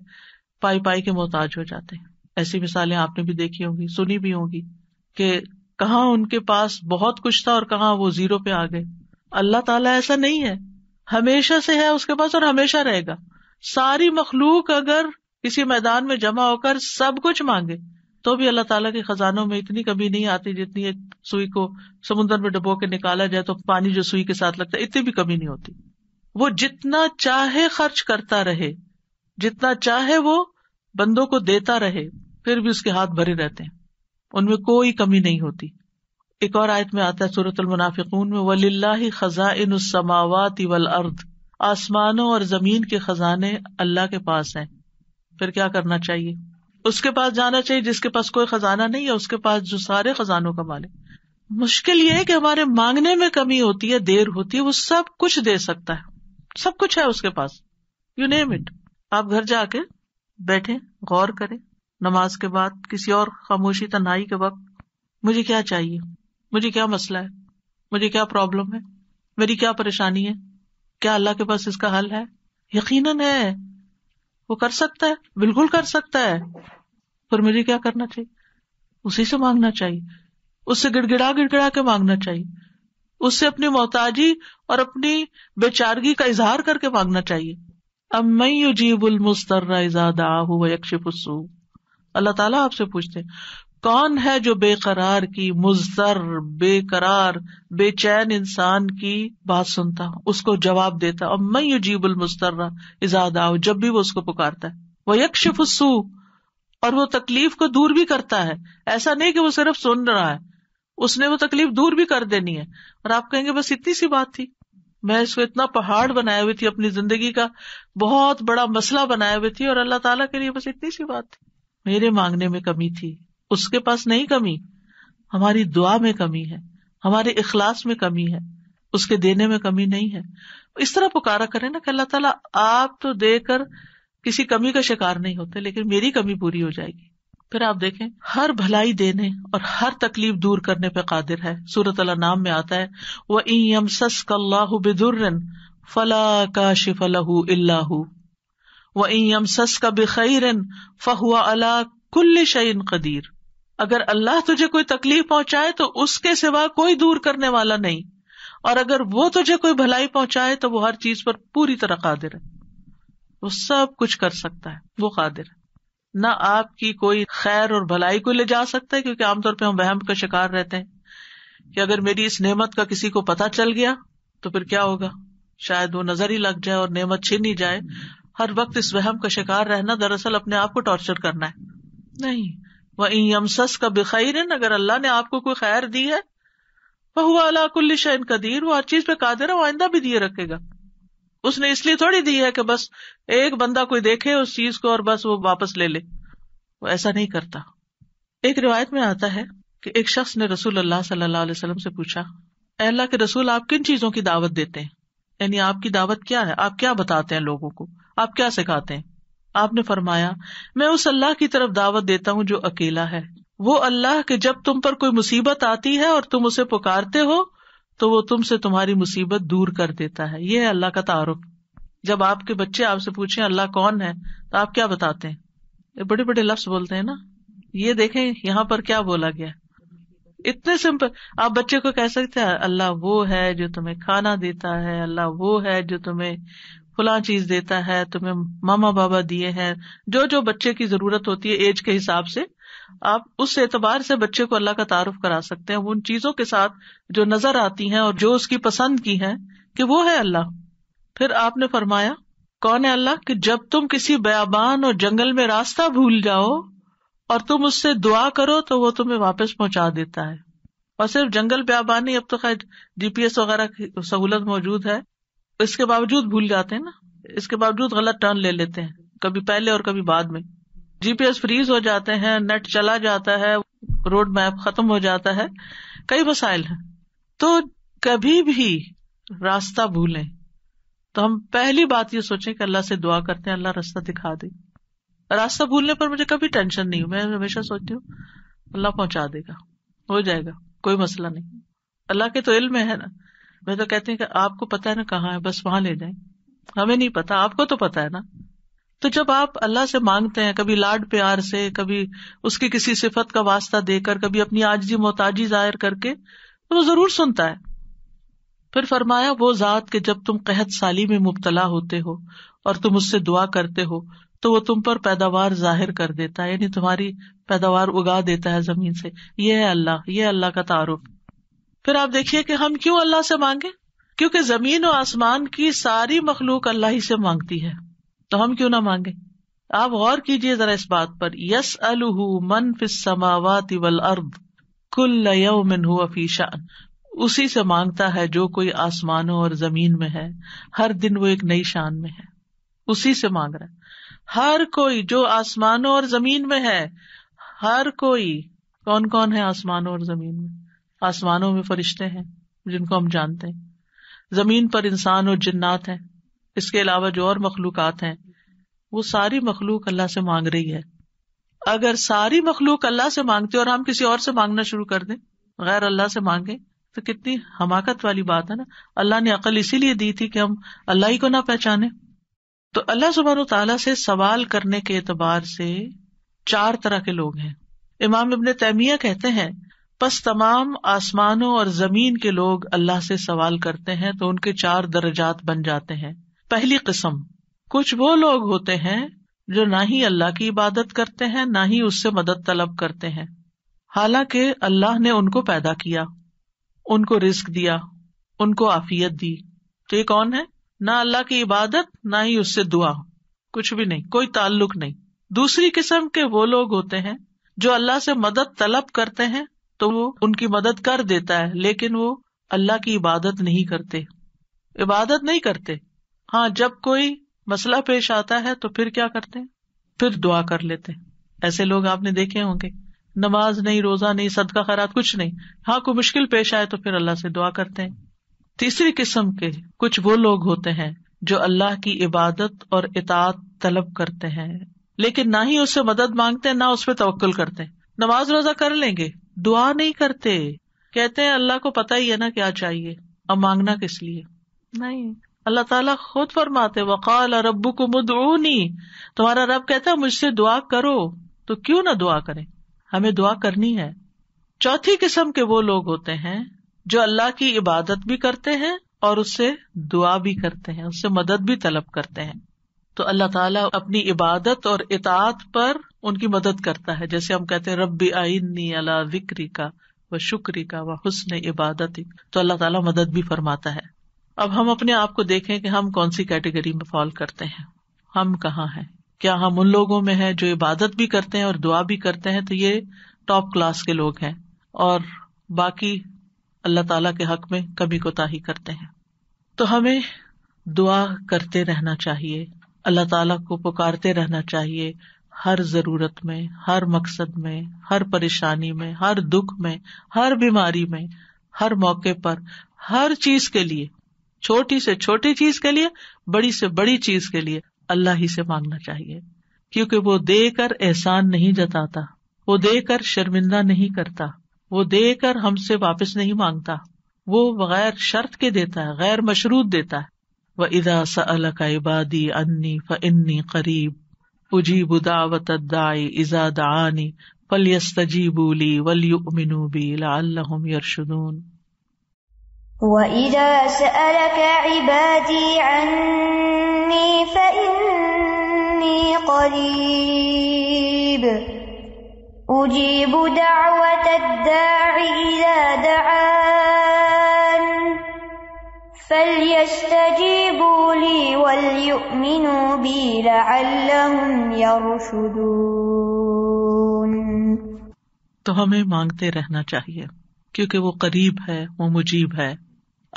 पाई पाई के मोहताज हो जाते हैं ऐसी मिसालें आपने भी देखी होंगी सुनी भी होंगी कि कहा उनके पास बहुत कुछ था और कहा वो जीरो पे आ गए अल्लाह ताला ऐसा नहीं है हमेशा से है उसके पास और हमेशा रहेगा सारी मखलूक अगर किसी मैदान में जमा होकर सब कुछ मांगे तो भी अल्लाह ताला के खजानों में इतनी कमी नहीं आती जितनी एक सुई को समुन्द्र में डबो के निकाला जाए तो पानी जो सुई के साथ लगता है इतनी भी कमी नहीं होती वो जितना चाहे खर्च करता रहे जितना चाहे वो बंदों को देता रहे फिर भी उसके हाथ भरे रहते हैं उनमें कोई कमी नहीं होती एक और आयत में आता है सूरतुल मुनाफिकून में वलिल्ला खजा इन समावत वल अर्द आसमानों और जमीन के खजाने अल्लाह के पास है फिर क्या करना चाहिए उसके पास जाना चाहिए जिसके पास कोई खजाना नहीं है उसके पास जो सारे खजानों का मालिक मुश्किल ये है कि हमारे मांगने में कमी होती है देर होती है वो सब कुछ दे सकता है सब कुछ है उसके पास यू नेम इट आप घर जाके बैठे गौर करें नमाज के बाद किसी और खामोशी तनाई के वक्त मुझे क्या चाहिए मुझे क्या मसला है मुझे क्या प्रॉब्लम है मेरी क्या परेशानी है क्या अल्लाह के पास इसका हल है यकीन है वो कर सकता है बिल्कुल कर सकता है पर मुझे क्या करना चाहिए उसी से मांगना चाहिए उससे गिड़गिड़ा गिड़गिड़ा के मांगना चाहिए उससे अपनी मोहताजी और अपनी बेचारगी का इजहार करके मांगना चाहिए अब मैं युजीबुल मुस्तर इजादा हूँ यक्षिपसू अल्लाह ताला आपसे पूछते कौन है जो बेकरार की मुजर बेकरार बेचैन इंसान की बात सुनता उसको जवाब देता और मैं यू जीबुल मुस्तर्रा इजाद आओ जब भी वो उसको पुकारता है वह यक्षिफ और वो तकलीफ को दूर भी करता है ऐसा नहीं कि वो सिर्फ सुन रहा है उसने वो तकलीफ दूर भी कर देनी है और आप कहेंगे बस इतनी सी बात थी मैं इसको इतना पहाड़ बनाए हुई थी अपनी जिंदगी का बहुत बड़ा मसला बनाए हुए थी और अल्लाह ताला के लिए बस इतनी सी बात थी मेरे मांगने में कमी थी उसके पास नहीं कमी हमारी दुआ में कमी है हमारे इखलास में कमी है उसके देने में कमी नहीं है इस तरह पुकारा करें ना कि अल्लाह ताला आप तो देकर किसी कमी का शिकार नहीं होते लेकिन मेरी कमी पूरी हो जाएगी फिर आप देखें हर भलाई देने और हर तकलीफ दूर करने पर कादिर है सूरत अला नाम में आता है वह ईम सस बिदुर्रन फला का शिफलहू व इन सस का बेखैर फहुआ अला कुल्ल शयन कदीर अगर अल्लाह तुझे कोई तकलीफ पहुंचाए तो उसके सिवा कोई दूर करने वाला नहीं और अगर वो तुझे कोई भलाई पहुंचाए तो वो हर चीज पर पूरी तरह कादिर है वो सब कुछ कर सकता है वो कादिर है न आपकी कोई खैर और भलाई को ले जा सकता है क्योंकि आमतौर पर हम वहम का शिकार रहते हैं कि अगर मेरी इस नेमत का किसी को पता चल गया तो फिर क्या होगा शायद वो नजर ही लग जाए और नेमत छीन ही जाए हर वक्त इस वहम का शिकार रहना दरअसल अपने आप को टॉर्चर करना है नहीं वही यमसस का बेखैर है अगर अल्लाह ने आपको कोई खैर दी है वह हुआ अला कुल्ल शैन कदीर वो हर चीज पे कादिर है वो आइंदा भी दिए रखेगा उसने इसलिए थोड़ी दी है कि बस एक बंदा कोई देखे उस चीज को और बस वो वापस ले ले वो ऐसा नहीं करता एक रिवायत में आता है कि एक शख्स ने रसूल अल्लाह सल्लल्लाहु अलैहि वसल्लम से पूछा अल्लाह के रसूल आप किन चीजों की दावत देते हैं यानी आपकी दावत क्या है आप क्या बताते हैं लोगों को आप क्या सिखाते हैं आपने फरमाया मैं उस अल्लाह की तरफ दावत देता हूँ जो अकेला है वो अल्लाह के जब तुम पर कोई मुसीबत आती है और तुम उसे पुकारते हो तो वो तुमसे तुम्हारी मुसीबत दूर कर देता है ये है अल्लाह का तारुफ जब आपके बच्चे आपसे पूछे अल्लाह कौन है तो आप क्या बताते हैं बड़े बड़े लफ्स बोलते हैं ना ये देखे यहाँ पर क्या बोला गया इतने सिंपल आप बच्चे को कह सकते हैं अल्लाह वो है जो तुम्हें खाना देता है अल्लाह वो है जो तुम्हें फुला चीज देता है तुम्हें मामा बाबा दिए हैं जो जो बच्चे की जरूरत होती है एज के हिसाब से आप उस एतबार से बच्चे को अल्लाह का तारुफ करा सकते हैं उन चीजों के साथ जो नजर आती है और जो उसकी पसंद की है कि वो है अल्लाह फिर आपने फरमाया कौन है अल्लाह कि जब तुम किसी बयाबान और जंगल में रास्ता भूल जाओ और तुम उससे दुआ करो तो वो तुम्हें वापस पहुंचा देता है और सिर्फ जंगल बयाबान ही अब तो खैर जीपीएस वगैरह की सहूलत मौजूद है इसके बावजूद भूल जाते हैं ना इसके बावजूद गलत टर्न ले लेते हैं कभी पहले और कभी बाद में जीपीएस फ्रीज हो जाते हैं नेट चला जाता है रोड मैप खत्म हो जाता है कई मसाइल हैं तो कभी भी रास्ता भूलें तो हम पहली बात ये सोचें कि अल्लाह से दुआ करते हैं अल्लाह रास्ता दिखा दे रास्ता भूलने पर मुझे कभी टेंशन नहीं मैं हमेशा सोचती हूँ अल्लाह पहुंचा देगा हो जाएगा कोई मसला नहीं अल्लाह के तो इल्म है ना वह तो कहते हैं कि आपको पता है ना कहाँ है बस वहां ले जाए हमें नहीं पता आपको तो पता है ना तो जब आप अल्लाह से मांगते हैं कभी लाड प्यार से कभी उसकी किसी सिफत का वास्ता देकर कभी अपनी आजजी मोहताजी जाहिर करके तो वो जरूर सुनता है फिर फरमाया वो जात के जब तुम कहत साली में मुबतला होते हो और तुम उससे दुआ करते हो तो वो तुम पर पैदावार जाहिर कर देता है यानी तुम्हारी पैदावार उगा देता है जमीन से ये है अल्लाह ये अल्लाह का तारुफ फिर आप देखिए कि हम क्यों अल्लाह से मांगे क्योंकि जमीन और आसमान की सारी मखलूक अल्लाह ही से मांगती है तो हम क्यों ना मांगे आप गौर कीजिए जरा इस बात पर यस अलहू मन फिसमावात वल अर्द कुल यौमिन हुआ फीशान उसी से मांगता है जो कोई आसमानों और जमीन में है हर दिन वो एक नई शान में है उसी से मांग रहा है हर कोई जो आसमानों और जमीन में है हर कोई कौन कौन है आसमानों और जमीन में आसमानों में फरिश्ते हैं जिनको हम जानते हैं जमीन पर इंसान और जिन्नात हैं इसके अलावा जो और मखलूक हैं वो सारी मखलूक अल्लाह से मांग रही है अगर सारी मखलूक अल्लाह से मांगते और हम किसी और से मांगना शुरू कर दें गैर अल्लाह से मांगे तो कितनी हमाकत वाली बात है ना अल्लाह ने अकल इसीलिए दी थी कि हम अल्लाह ही को ना पहचाने तो अल्लाह सुबहान तला से सवाल करने के एतबार से चार तरह के लोग हैं इमाम इबन तैमिया कहते हैं बस तमाम आसमानों और जमीन के लोग अल्लाह से सवाल करते हैं तो उनके चार दर्जात बन जाते हैं पहली किस्म कुछ वो लोग होते हैं जो ना ही अल्लाह की इबादत करते हैं ना ही उससे मदद तलब करते हैं हालांकि अल्लाह ने उनको पैदा किया उनको रिस्क दिया उनको आफियत दी तो ये कौन है ना अल्लाह की इबादत ना ही उससे दुआ कुछ भी नहीं कोई ताल्लुक नहीं दूसरी किस्म के वो लोग होते हैं जो अल्लाह से मदद तलब करते हैं तो वो उनकी मदद कर देता है लेकिन वो अल्लाह की इबादत नहीं करते इबादत नहीं करते हाँ जब कोई मसला पेश आता है तो फिर क्या करते हैं फिर दुआ कर लेते हैं ऐसे लोग आपने देखे होंगे नमाज नहीं रोजा नहीं सदका खरात कुछ नहीं हाँ कोई मुश्किल पेश आए तो फिर अल्लाह से दुआ करते हैं तीसरी किस्म के कुछ वो लोग होते हैं जो अल्लाह की इबादत और इतात तलब करते हैं लेकिन ना ही उससे मदद मांगते हैं ना उस पर तवक्ल करते हैं नमाज रोजा कर लेंगे दुआ नहीं करते कहते हैं अल्लाह को पता ही है ना क्या चाहिए अब मांगना किस लिए नहीं अल्लाह ताला खुद फरमाते वकाल रब्बू को नहीं तुम्हारा रब कहता है मुझसे दुआ करो तो क्यों ना दुआ करे हमें दुआ करनी है चौथी किस्म के वो लोग होते हैं जो अल्लाह की इबादत भी करते हैं और उससे दुआ भी करते हैं उससे मदद भी तलब करते हैं तो अल्लाह ताला अपनी इबादत और इतात पर उनकी मदद करता है जैसे हम कहते हैं रब्बी आइनी अला विक्री का व शुक्री का व हुसन इबादत तो अल्लाह ताला मदद भी फरमाता है अब हम अपने आप को देखें कि हम कौन सी कैटेगरी में फॉल करते हैं हम कहाँ हैं क्या हम उन लोगों में हैं जो इबादत भी करते हैं और दुआ भी करते हैं तो ये टॉप क्लास के लोग हैं और बाकी अल्लाह ताला के हक में कमी कोताही करते हैं तो हमें दुआ करते रहना चाहिए अल्लाह ताला को पुकारते रहना चाहिए हर जरूरत में हर मकसद में हर परेशानी में हर दुख में हर बीमारी में हर मौके पर हर चीज के लिए छोटी से छोटी चीज के लिए बड़ी से बड़ी चीज के लिए अल्लाह ही से मांगना चाहिए क्योंकि वो देकर एहसान नहीं जताता वो देकर शर्मिंदा नहीं करता वो देकर हमसे वापस नहीं मांगता वो बगैर शर्त के देता है गैर मशरूत देता है وإذا سألك عبادي عني فإني قريب أجيب دعوة الداعي إذا دعاني فليستجيبوا لي وليؤمنوا بي لعلهم يرشدون وإذا سألك عبادي عني فإني قريب أجيب دعوة الداعي إذا دعاني तो हमें मांगते रहना चाहिए क्योंकि वो करीब है वो मुजीब है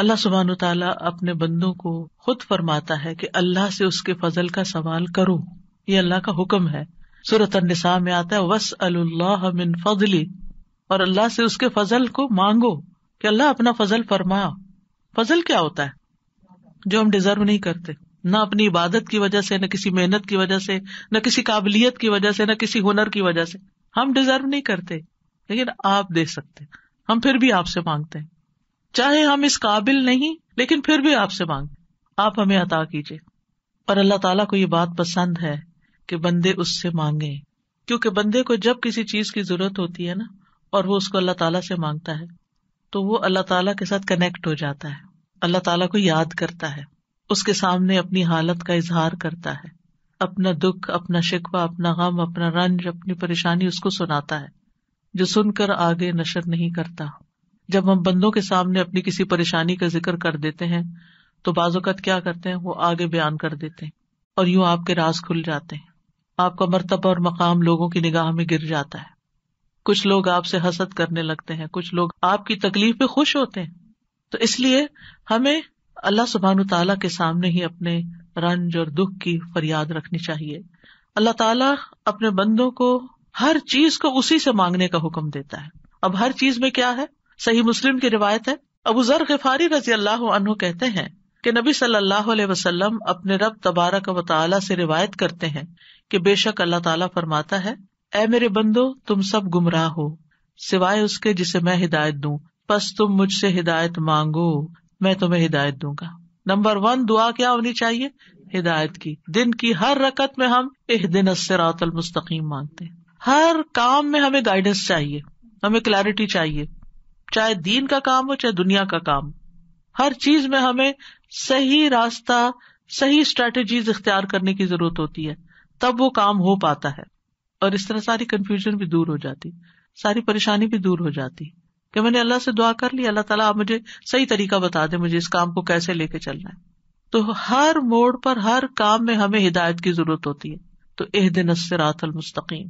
अल्लाह सुबहान तला अपने बंदों को खुद फरमाता है की अल्लाह से उसके फजल का सवाल करो ये अल्लाह का हुक्म है सूरत में आता है वस अल्लाह मिन फजली और अल्लाह से उसके फजल को मांगो की अल्लाह अपना फजल फरमाओ फजल क्या होता है जो हम डिजर्व नहीं करते ना अपनी इबादत की वजह से न किसी मेहनत की वजह से न किसी काबिलियत की वजह से न किसी हुनर की वजह से हम डिजर्व नहीं करते लेकिन आप दे सकते हम फिर भी आपसे मांगते हैं चाहे हम इस काबिल नहीं लेकिन फिर भी आपसे मांग आप हमें अता कीजिए और अल्लाह ताला को ये बात पसंद है कि बंदे उससे मांगे क्योंकि बंदे को जब किसी चीज की जरूरत होती है ना और वो उसको अल्लाह ताला से मांगता है तो वो अल्लाह ताला के साथ कनेक्ट हो जाता है अल्लाह ताला को याद करता है उसके सामने अपनी हालत का इजहार करता है अपना दुख अपना शिकवा अपना गम अपना रंज अपनी परेशानी उसको सुनाता है जो सुनकर आगे नशर नहीं करता जब हम बंदों के सामने अपनी किसी परेशानी का जिक्र कर देते हैं तो बाजोकत क्या करते हैं वो आगे बयान कर देते हैं और यूं आपके राज खुल जाते हैं आपका मरतबा और मकाम लोगों की निगाह में गिर जाता है कुछ लोग आपसे हसद करने लगते हैं कुछ लोग आपकी तकलीफ पे खुश होते हैं तो इसलिए हमें अल्लाह सुबहान तला के सामने ही अपने रंज और दुख की फरियाद रखनी चाहिए अल्लाह तला अपने बंदों को हर चीज को उसी से मांगने का हुक्म देता है अब हर चीज में क्या है सही मुस्लिम की रिवायत है अब उजर गफारी रजी अल्लाह अनहु कहते हैं कि नबी सल्लल्लाहु अलैहि वसल्लम अपने रब तबारक व ताला से रिवायत करते हैं कि बेशक अल्लाह ताला फरमाता है ए मेरे बंदो तुम सब गुमराह हो सिवाय उसके जिसे मैं हिदायत दू बस तुम मुझसे हिदायत मांगो मैं तुम्हें हिदायत दूंगा नंबर वन दुआ क्या होनी चाहिए हिदायत की दिन की हर रकत में हम एक दिन असरातल मुस्तकीम मांगते हैं हर काम में हमें गाइडेंस चाहिए हमें क्लैरिटी चाहिए चाहे दीन का काम हो चाहे दुनिया का काम हर चीज में हमें सही रास्ता सही स्ट्रेटेजीज इख्तियार करने की जरूरत होती है तब वो काम हो पाता है और इस तरह सारी कंफ्यूजन भी दूर हो जाती सारी परेशानी भी दूर हो जाती कि मैंने अल्लाह से दुआ कर ली अल्लाह ताला आप मुझे सही तरीका बता दे मुझे इस काम को कैसे लेके चलना है तो हर मोड़ पर हर काम में हमें हिदायत की जरूरत होती है तो एह दिन असरातल मुस्तकीम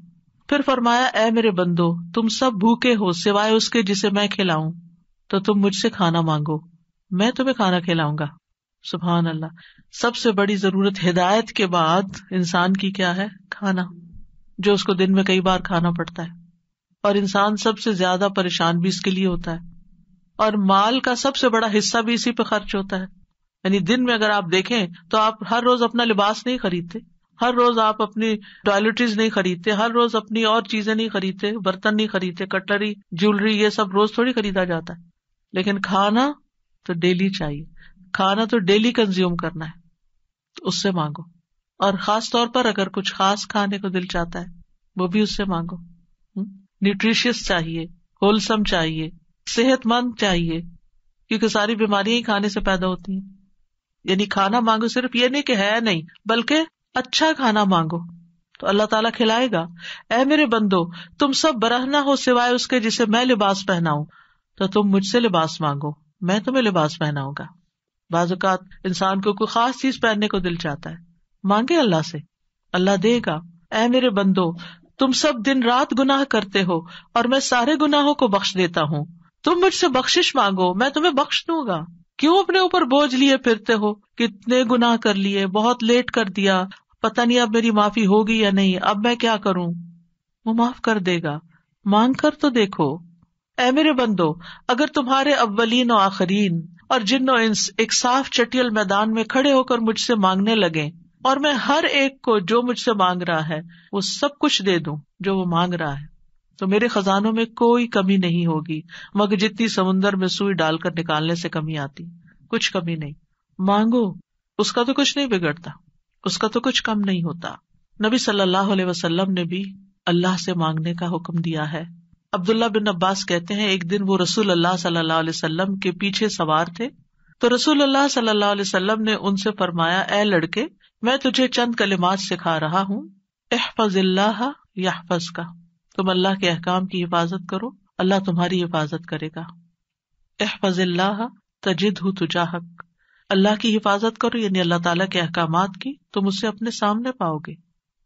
फिर फरमाया ए मेरे बंदो तुम सब भूखे हो सिवाय उसके जिसे मैं खिलाऊ तो तुम मुझसे खाना मांगो मैं तुम्हें खाना खिलाऊंगा सुबहान अल्लाह सबसे बड़ी जरूरत हिदायत के बाद इंसान की क्या है खाना जो उसको दिन में कई बार खाना पड़ता है और इंसान सबसे ज्यादा परेशान भी इसके लिए होता है और माल का सबसे बड़ा हिस्सा भी इसी पे खर्च होता है यानी दिन में अगर आप देखें तो आप हर रोज अपना लिबास नहीं खरीदते हर रोज आप अपनी टॉयलेटरीज नहीं खरीदते हर रोज अपनी और चीजें नहीं खरीदते बर्तन नहीं खरीदते कटरी ज्वेलरी ये सब रोज थोड़ी खरीदा जाता है लेकिन खाना तो डेली चाहिए खाना तो डेली कंज्यूम करना है तो उससे मांगो और खास तौर पर अगर कुछ खास खाने को दिल चाहता है वो भी उससे मांगो न्यूट्रिशियस हम्म? चाहिए होलसम चाहिए सेहतमंद चाहिए क्योंकि सारी बीमारियां ही खाने से पैदा होती हैं यानी खाना मांगो सिर्फ ये नहीं कि है नहीं बल्कि अच्छा खाना मांगो तो अल्लाह ताला खिलाएगा ऐ मेरे बंदो तुम सब बरहना हो सिवाय उसके जिसे मैं लिबास पहनाऊ तो तुम मुझसे लिबास मांगो मैं तुम्हें लिबास पहनाऊंगा बाजुकात इंसान को कोई खास चीज पहनने को दिल चाहता है मांगे अल्लाह से अल्लाह देगा ऐ मेरे बंदो तुम सब दिन रात गुनाह करते हो और मैं सारे गुनाहों को बख्श देता हूँ तुम मुझसे बख्शिश मांगो मैं तुम्हें बख्श दूंगा क्यों अपने ऊपर बोझ लिए फिरते हो कितने गुनाह कर लिए बहुत लेट कर दिया पता नहीं अब मेरी माफी होगी या नहीं अब मैं क्या करूं वो माफ कर देगा मांग कर तो देखो ए मेरे बंदो अगर तुम्हारे अव्वलीन और आखरीन और जिन इंस एक साफ चटियल मैदान में खड़े होकर मुझसे मांगने लगे और मैं हर एक को जो मुझसे मांग रहा है वो सब कुछ दे दू जो वो मांग रहा है तो मेरे खजानों में कोई कमी नहीं होगी मगर जितनी समुन्दर में सुई डालकर निकालने से कमी आती कुछ कमी नहीं मांगो उसका तो कुछ नहीं बिगड़ता उसका तो कुछ कम नहीं होता नबी सल्लल्लाहु अलैहि वसल्लम ने भी अल्लाह से मांगने का हुक्म दिया है अब्दुल्ला बिन अब्बास कहते हैं एक दिन वो रसूल अल्लाह सल्लल्लाहु अलैहि वसल्लम के पीछे सवार थे तो रसूल अल्लाह सल्लल्लाहु अलैहि वसल्लम ने उनसे फरमाया ए लड़के मैं तुझे चंद कलिमात सिखा रहा हूँ अहफज एहफजिल्लाह याहफज का तुम अल्लाह के अहकाम की हिफाजत करो अल्लाह तुम्हारी हिफाजत करेगा एहफजिल्लाह तजिद हु तुझा अल्लाह की हिफाजत करो यानी अल्लाह ताला के अहकाम की तुम उसे अपने सामने पाओगे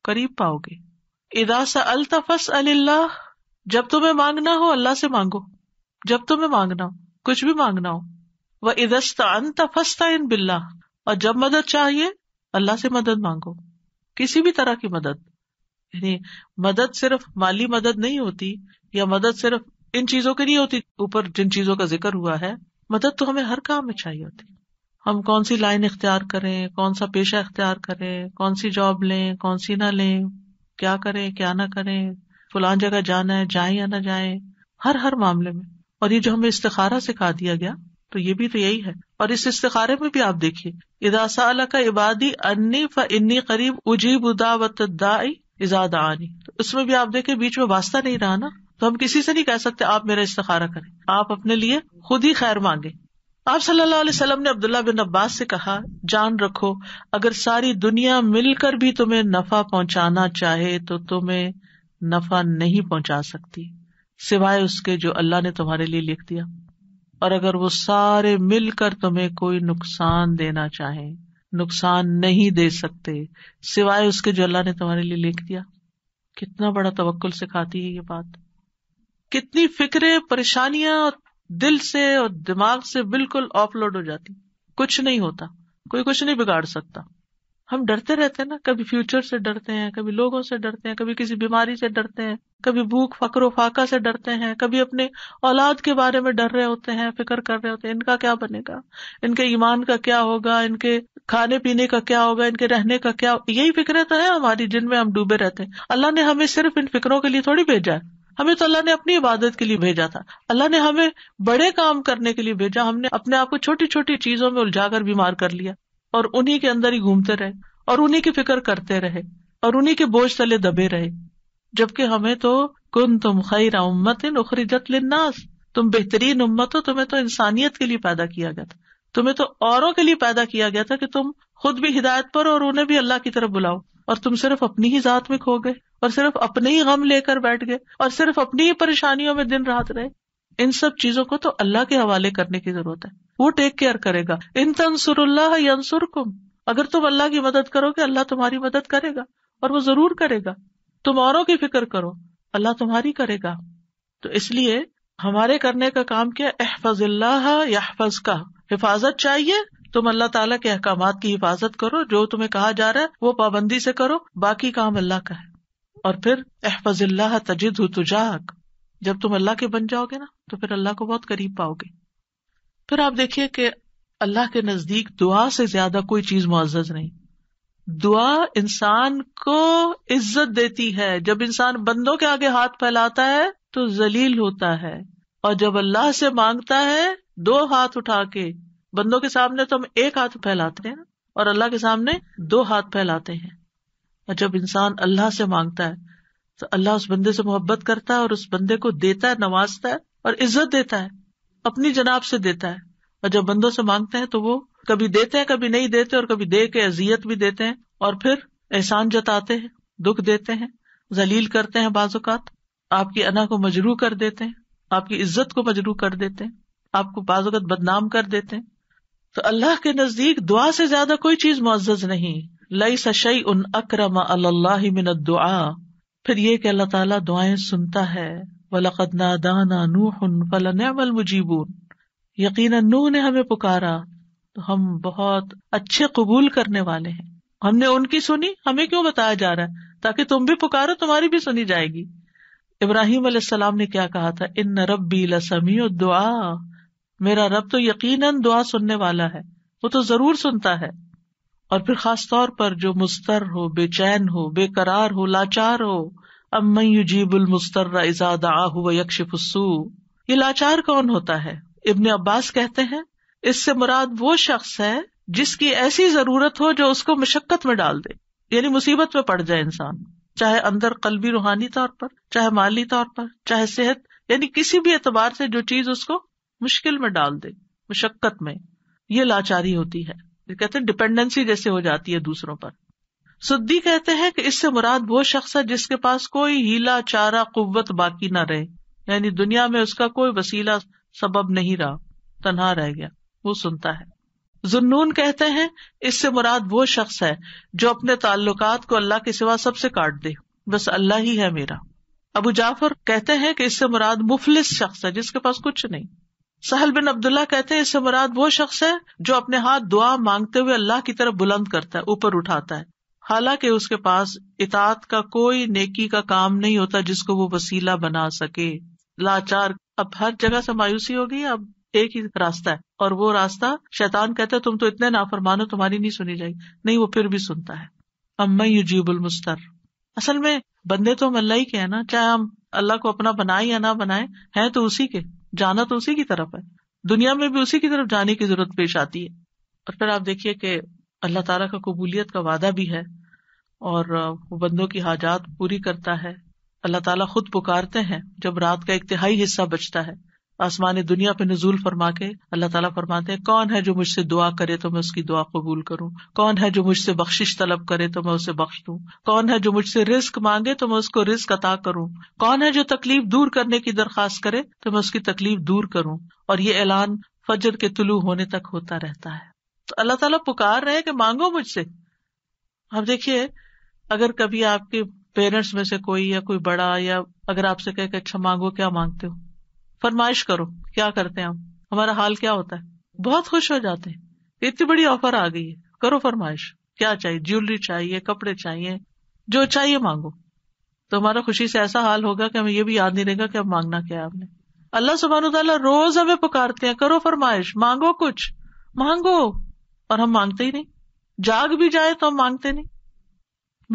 करीब पाओगे इदासा अलतफस अल्लाह जब तुम्हें मांगना हो अल्लाह से मांगो जब तुम्हें मांगना हो कुछ भी मांगना हो वह इदस्ता अन तफस्ता इन बिल्ला और जब मदद चाहिए अल्लाह से मदद मांगो किसी भी तरह की मदद यानी मदद सिर्फ माली मदद नहीं होती या मदद सिर्फ इन चीजों के लिए होती ऊपर जिन चीजों का जिक्र हुआ है मदद तो हमें हर काम में चाहिए होती हम कौन सी लाइन इख्तियार करें कौन सा पेशा इख्तियार करें कौन सी जॉब लें कौन सी ना लें क्या करें क्या ना करें फुलान जगह जाना है जाए या ना जाए हर हर मामले में और ये जो हमें इस्तारा सिखा दिया गया तो ये भी तो यही है और इस इस्तारे में भी आप देखिए इदासा का इबादी अन्नी फ इन्नी करीब उजीब उदावतदाई इजादा आनी तो उसमें भी आप देखें बीच में वास्ता नहीं रहा ना तो हम किसी से नहीं कह सकते आप मेरा इस्तारा करें आप अपने लिए खुद ही खैर मांगे आप सल्लल्लाहु अलैहि वसल्लम ने अब्दुल्ला बिन अब्बास से कहा जान रखो अगर सारी दुनिया मिलकर भी तुम्हें नफा पहुंचाना चाहे तो तुम्हें नफा नहीं पहुंचा सकती सिवाय उसके जो अल्लाह ने तुम्हारे लिए लिख दिया और अगर वो सारे मिलकर तुम्हें कोई नुकसान देना चाहे नुकसान नहीं दे सकते सिवाय उसके जो अल्लाह ने तुम्हारे लिए लिख दिया कितना बड़ा तवक्ल सिखाती है ये बात कितनी फिक्रे परेशानियां दिल से और दिमाग से बिल्कुल ऑफलोड हो जाती कुछ नहीं होता कोई कुछ नहीं बिगाड़ सकता हम डरते रहते हैं ना कभी फ्यूचर से डरते हैं कभी लोगों से डरते हैं कभी किसी बीमारी से डरते हैं कभी भूख फकरो फाका से डरते हैं कभी अपने औलाद के बारे में डर रहे होते हैं फिक्र कर रहे होते हैं इनका क्या बनेगा इनके ईमान का क्या होगा इनके खाने पीने का क्या होगा इनके रहने का क्या यही फिक्रें तो है हमारी जिनमें हम डूबे रहते हैं अल्लाह ने हमें सिर्फ इन फिक्रों के लिए थोड़ी भेजा है हमें तो अल्लाह ने अपनी इबादत के लिए भेजा था अल्लाह ने हमें बड़े काम करने के लिए भेजा हमने अपने आप को छोटी छोटी चीजों में उलझाकर बीमार कर लिया और उन्हीं के अंदर ही घूमते रहे और उन्हीं की फिक्र करते रहे और उन्हीं के बोझ तले दबे रहे जबकि हमें तो कुन तुम खैरा उम्मत उखरीजत लिन्नास तुम बेहतरीन उम्मत हो तुम्हें तो इंसानियत के लिए पैदा किया गया था तुम्हें तो औरों के लिए पैदा किया गया था कि तुम खुद भी हिदायत पर और उन्हें भी अल्लाह की तरफ बुलाओ और तुम सिर्फ अपनी ही जात में खो गए और सिर्फ अपने ही गम लेकर बैठ गए और सिर्फ अपनी ही परेशानियों में दिन रात रहे इन सब चीजों को तो अल्लाह के हवाले करने की जरूरत है वो टेक केयर करेगा इन तनसुरल्लाह यंसुरकुम अगर तुम अल्लाह की मदद करोगे अल्लाह तुम्हारी मदद करेगा और वो जरूर करेगा तुम औरों की फिक्र करो अल्लाह तुम्हारी करेगा तो इसलिए हमारे करने का काम क्या अहफजल्लाह याहफज का हिफाजत चाहिए तुम अल्लाह ताला के अहकाम की हिफाजत करो जो तुम्हें कहा जा रहा है वो पाबंदी से करो बाकी काम अल्लाह का है और फिर अहफजल्लाह तजिद तुजाक जब तुम अल्लाह के बन जाओगे ना तो फिर अल्लाह को बहुत करीब पाओगे फिर आप देखिए कि अल्लाह के नजदीक दुआ से ज्यादा कोई चीज मुआजत नहीं दुआ इंसान को इज्जत देती है जब इंसान बंदों के आगे हाथ फैलाता है तो जलील होता है और जब अल्लाह से मांगता है दो हाथ उठा के बंदों के सामने तो हम एक हाथ फैलाते हैं और अल्लाह के सामने दो हाथ फैलाते हैं और जब इंसान अल्लाह से मांगता है तो अल्लाह उस बंदे से मोहब्बत करता है और उस बंदे को देता है नवाजता है और इज्जत देता है अपनी जनाब से देता है और जब बंदों से मांगते हैं तो वो कभी देते हैं कभी नहीं देते और कभी दे के अजियत भी देते हैं और फिर एहसान जताते हैं दुख देते हैं जलील करते हैं बाजुकात आपकी अना को मजरू कर देते हैं आपकी इज्जत को मजरू कर देते हैं आपको बाजुकत बदनाम कर देते हैं तो अल्लाह के नजदीक दुआ से ज्यादा कोई चीज मुआज नहीं लई सशई उन अक्रम अल्लाह मिन दुआ फिर ये कि अल्लाह ताला दुआएं सुनता है वलकद नादाना नूह फलनमल मुजीबून यकीन नूह ने हमें पुकारा तो हम बहुत अच्छे कबूल करने वाले हैं हमने उनकी सुनी हमें क्यों बताया जा रहा है ताकि तुम भी पुकारो तुम्हारी भी सुनी जाएगी इब्राहिम सलाम ने क्या कहा था इन रबी लसमी दुआ मेरा रब तो यकीनन दुआ सुनने वाला है वो तो जरूर सुनता है और फिर खास तौर पर जो मुस्तर हो बेचैन हो बेकरार हो लाचार हो अम्मन युजीबुल मुस्तर्रा इजादा हुआ यकशिफसू ये लाचार कौन होता है इब्ने अब्बास कहते हैं इससे मुराद वो शख्स है जिसकी ऐसी जरूरत हो जो उसको मशक्कत में डाल दे यानी मुसीबत में पड़ जाए इंसान चाहे अंदर कलबी रूहानी तौर पर चाहे माली तौर पर चाहे सेहत यानी किसी भी एतबार से जो चीज उसको मुश्किल में डाल दे मुशक्कत में ये लाचारी होती है कहते हैं डिपेंडेंसी जैसे हो जाती है दूसरों पर सुद्दी कहते हैं कि इससे मुराद वो शख्स है जिसके पास कोई हीला चारा कुत बाकी ना रहे यानी दुनिया में उसका कोई वसीला सबब नहीं रहा तनहा रह गया वो सुनता है जुन्नून कहते हैं इससे मुराद वो शख्स है जो अपने ताल्लुकात को अल्लाह के सिवा सबसे काट दे बस अल्लाह ही है मेरा अबू जाफर कहते हैं कि इससे मुराद मुफलिस शख्स है जिसके पास कुछ नहीं सहल बिन अब्दुल्ला कहते हैं इससे मुराद वो शख्स है जो अपने हाथ दुआ मांगते हुए अल्लाह की तरफ बुलंद करता है ऊपर उठाता है हालांकि उसके पास इतात का कोई नेकी का काम नहीं होता जिसको वो वसीला बना सके लाचार अब हर जगह से मायूसी हो गई अब एक ही रास्ता है और वो रास्ता शैतान कहता है तुम तो इतने नाफरमान हो तुम्हारी नहीं सुनी जाएगी नहीं वो फिर भी सुनता है अम्मा युजीबुल मुस्तर असल में बंदे तो हम अल्लाह ही के है ना चाहे हम अल्लाह को अपना बनाए या ना बनाए है तो उसी के जाना तो उसी की तरफ है दुनिया में भी उसी की तरफ जाने की जरूरत पेश आती है और फिर आप देखिए कि अल्लाह तला का कबूलियत का वादा भी है और वो बंदों की हाजात पूरी करता है अल्लाह तला खुद पुकारते हैं जब रात का एक तिहाई हिस्सा बचता है आसमान दुनिया पे नजूल फरमा के अल्लाह तला फरमाते हैं कौन है जो मुझसे दुआ करे तो मैं उसकी दुआ कबूल करूँ कौन है जो मुझसे बख्शिश तलब करे तो मैं उसे बख्श दू कौन है जो मुझसे रिस्क मांगे तो मैं उसको रिस्क अता करूं कौन है जो तकलीफ दूर करने की दरख्वास्त करे तो मैं उसकी तकलीफ दूर करूं और ये ऐलान फजर के तुलू होने तक होता रहता है तो अल्लाह ताला पुकार रहे हैं कि मांगो मुझसे अब देखिए अगर कभी आपके पेरेंट्स में से कोई या कोई बड़ा या अगर आपसे कहे कि अच्छा मांगो क्या मांगते हो फरमाइश करो क्या करते हैं हम हमारा हाल क्या होता है बहुत खुश हो जाते हैं इतनी बड़ी ऑफर आ गई है करो फरमाइश क्या चाहिए ज्वेलरी चाहिए कपड़े चाहिए जो चाहिए मांगो तो हमारा खुशी से ऐसा हाल होगा कि हमें ये भी याद नहीं रहेगा कि अब मांगना क्या है आपने अल्लाह सुबहान तला रोज हमें पुकारते हैं करो फरमाइश मांगो कुछ मांगो और हम मांगते ही नहीं जाग भी जाए तो हम मांगते नहीं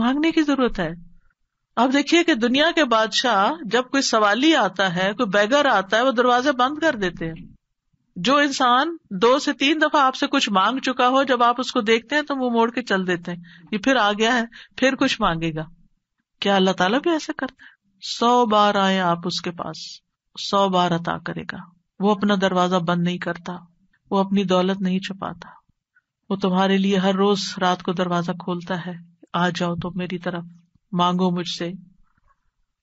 मांगने की जरूरत है अब देखिए कि दुनिया के बादशाह जब कोई सवाली आता है कोई बैगर आता है वो दरवाजे बंद कर देते हैं जो इंसान दो से तीन दफा आपसे कुछ मांग चुका हो जब आप उसको देखते हैं तो वो मोड़ के चल देते हैं ये फिर आ गया है फिर कुछ मांगेगा क्या अल्लाह ताला भी ऐसे करता है सौ बार आए आप उसके पास सौ बार अता करेगा वो अपना दरवाजा बंद नहीं करता वो अपनी दौलत नहीं छुपाता वो तुम्हारे लिए हर रोज रात को दरवाजा खोलता है आ जाओ तुम मेरी तरफ मांगो मुझसे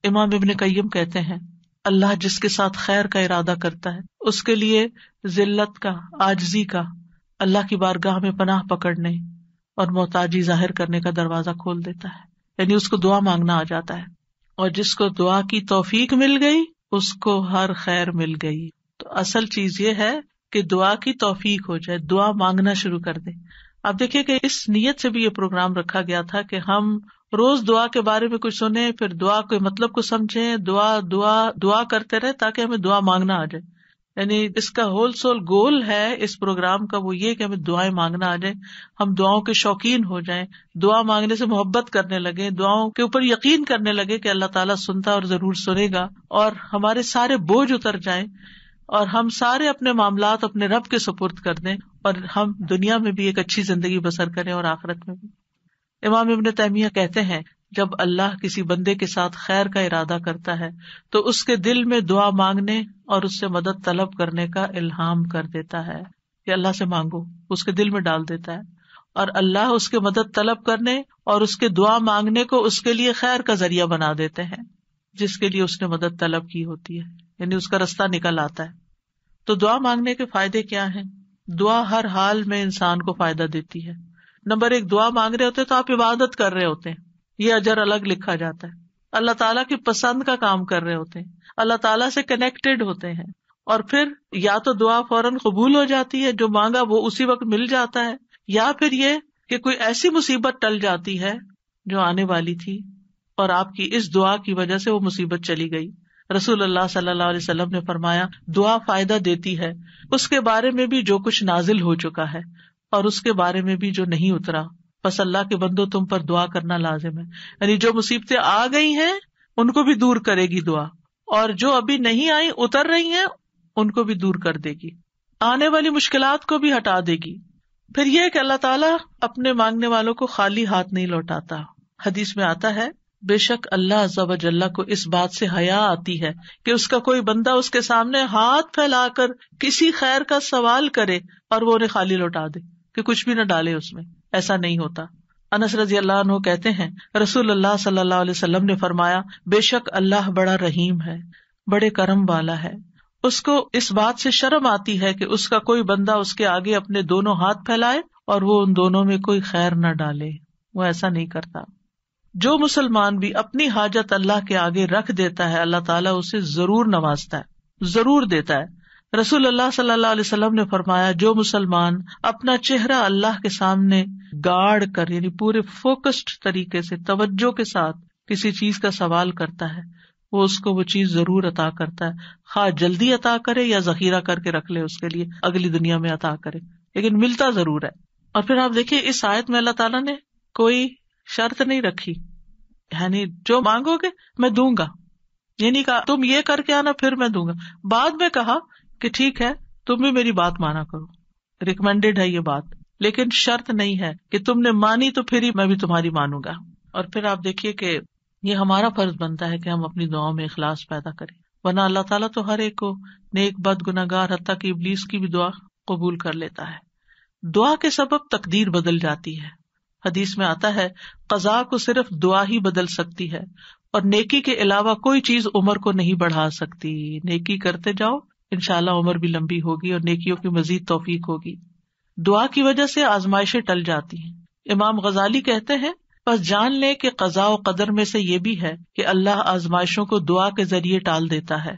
इमाम इबन कयम कहते हैं अल्लाह जिसके साथ खैर का इरादा करता है उसके लिए जिल्लत का आजजी का अल्लाह की बारगाह में पनाह पकड़ने और मोहताजी जाहिर करने का दरवाजा खोल देता है यानी उसको दुआ मांगना आ जाता है और जिसको दुआ की तोफीक मिल गई उसको हर खैर मिल गई तो असल चीज ये है कि दुआ की तोफीक हो जाए दुआ मांगना शुरू कर दे आप देखिये कि इस नीयत से भी ये प्रोग्राम रखा गया था कि हम रोज दुआ के बारे में कुछ सुने फिर दुआ के मतलब को समझे दुआ दुआ दुआ करते रहे ताकि हमें दुआ मांगना आ जाए यानी इसका होल सोल गोल है इस प्रोग्राम का वो ये कि हमें दुआएं मांगना आ जाए हम दुआओं के शौकीन हो जाए दुआ मांगने से मोहब्बत करने लगे दुआओं के ऊपर यकीन करने लगे कि अल्लाह ताला सुनता और जरूर सुनेगा और हमारे सारे बोझ उतर जाए और हम सारे अपने मामला अपने रब के सपुर्द कर दें और हम दुनिया में भी एक अच्छी जिंदगी बसर करें और आखरत में भी इमाम इबन तैमिया कहते हैं जब अल्लाह किसी बंदे के साथ खैर का इरादा करता है तो उसके दिल में दुआ मांगने और उससे मदद तलब करने का इल्हाम कर देता है कि अल्लाह से मांगो उसके दिल में डाल देता है और अल्लाह उसके मदद तलब करने और उसके दुआ मांगने को उसके लिए खैर का जरिया बना देते हैं जिसके लिए उसने मदद तलब की होती है यानी उसका रास्ता निकल आता है तो दुआ मांगने के फायदे क्या है दुआ हर हाल में इंसान को फायदा देती है नंबर एक दुआ मांग रहे होते तो आप इबादत कर रहे होते हैं ये अजर अलग लिखा जाता है अल्लाह ताला की पसंद का काम कर रहे होते हैं अल्लाह ताला से कनेक्टेड होते हैं और फिर या तो दुआ फौरन कबूल हो जाती है जो मांगा वो उसी वक्त मिल जाता है या फिर ये कि कोई ऐसी मुसीबत टल जाती है जो आने वाली थी और आपकी इस दुआ की वजह से वो मुसीबत चली गई रसूल अल्लाह सल्लल्लाहु अलैहि वसल्लम ने फरमाया दुआ फायदा देती है उसके बारे में भी जो कुछ नाजिल हो चुका है और उसके बारे में भी जो नहीं उतरा बस अल्लाह के बंदो तुम पर दुआ करना लाजिम है यानी जो मुसीबतें आ गई है उनको भी दूर करेगी दुआ और जो अभी नहीं आई उतर रही है उनको भी दूर कर देगी आने वाली मुश्किल को भी हटा देगी फिर यह कि अल्लाह ताला अपने मांगने वालों को खाली हाथ नहीं लौटाता हदीस में आता है बेशक अल्लाह जबजल्ला को इस बात से हया आती है कि उसका कोई बंदा उसके सामने हाथ फैलाकर किसी खैर का सवाल करे और वो उन्हें खाली लौटा दे कि कुछ भी ना डाले उसमें ऐसा नहीं होता अनस रजी अल्लाह कहते हैं रसूल अल्लाह सल्लल्लाहु अलैहि वसल्लम ने फरमाया बेशक अल्लाह बड़ा रहीम है बड़े करम वाला है उसको इस बात से शर्म आती है कि उसका कोई बंदा उसके आगे अपने दोनों हाथ फैलाए और वो उन दोनों में कोई खैर न डाले वो ऐसा नहीं करता जो मुसलमान भी अपनी हाजत अल्लाह के आगे रख देता है अल्लाह ताला उसे जरूर नवाजता है जरूर देता है रसूल अल्लाह सल्लल्लाहु अलैहि वसल्लम ने फरमाया जो मुसलमान अपना चेहरा अल्लाह के सामने गाड़ कर यानी पूरे फोकस्ड तरीके से तवज्जो के साथ किसी चीज का सवाल करता है वो उसको वो चीज जरूर अता करता है खा हाँ, जल्दी अता करे या जखीरा करके रख ले उसके लिए अगली दुनिया में अता करे लेकिन मिलता जरूर है और फिर आप देखिये इस आयत में अल्लाह ताला ने कोई शर्त नहीं रखी यानी जो मांगोगे मैं दूंगा ये नहीं कहा तुम ये करके आना फिर मैं दूंगा बाद में कहा कि ठीक है तुम भी मेरी बात माना करो रिकमेंडेड है ये बात लेकिन शर्त नहीं है कि तुमने मानी तो फिर ही मैं भी तुम्हारी मानूंगा और फिर आप देखिए कि ये हमारा फर्ज बनता है कि हम अपनी दुआओं में इखलास पैदा करें वरना अल्लाह ताला तो हर एक को नेक बद गुनागार हती की इबलीस की भी दुआ कबूल कर लेता है दुआ के सबब तकदीर बदल जाती है हदीस में आता है कजा को सिर्फ दुआ ही बदल सकती है और नेकी के अलावा कोई चीज उम्र को नहीं बढ़ा सकती नेकी करते जाओ इनशाला उम्र भी लंबी होगी और नेकियों की मजीद तोफीक होगी दुआ की वजह से आजमाइशें टल जाती हैं इमाम गजाली कहते हैं बस जान ले कि कजा और कदर में से ये भी है की अल्लाह आजमाइशों को दुआ के जरिए टाल देता है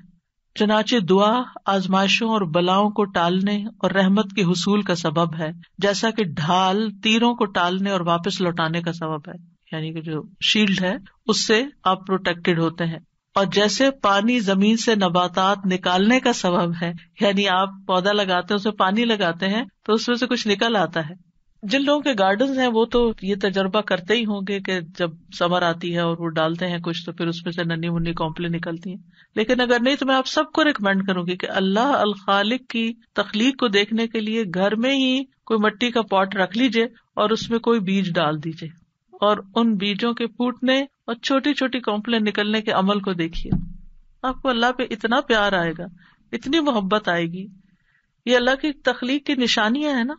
चनाचे दुआ आजमाइशों और बलाओं को टालने और रहमत के हसूल का सबब है जैसा कि ढाल तीरों को टालने और वापस लौटाने का सबब है यानी कि जो शील्ड है उससे आप प्रोटेक्टेड होते हैं और जैसे पानी जमीन से नबातात निकालने का सबब है यानी आप पौधा लगाते हैं उसे पानी लगाते हैं तो उसमें से कुछ निकल आता है जिन लोगों के गार्डन हैं वो तो ये तजर्बा करते ही होंगे कि जब समर आती है और वो डालते हैं कुछ तो फिर उसमें से नन्नी मुन्नी कॉम्प्लेन निकलती हैं लेकिन अगर नहीं तो मैं आप सबको रिकमेंड करूंगी कि अल्लाह अल खालिक की तखलीक को देखने के लिए घर में ही कोई मट्टी का पॉट रख लीजिए और उसमें कोई बीज डाल दीजिए और उन बीजों के फूटने और छोटी छोटी कॉम्पले निकलने के अमल को देखिए आपको अल्लाह पे इतना प्यार आएगा इतनी मोहब्बत आएगी ये अल्लाह की तखलीक की निशानियां है ना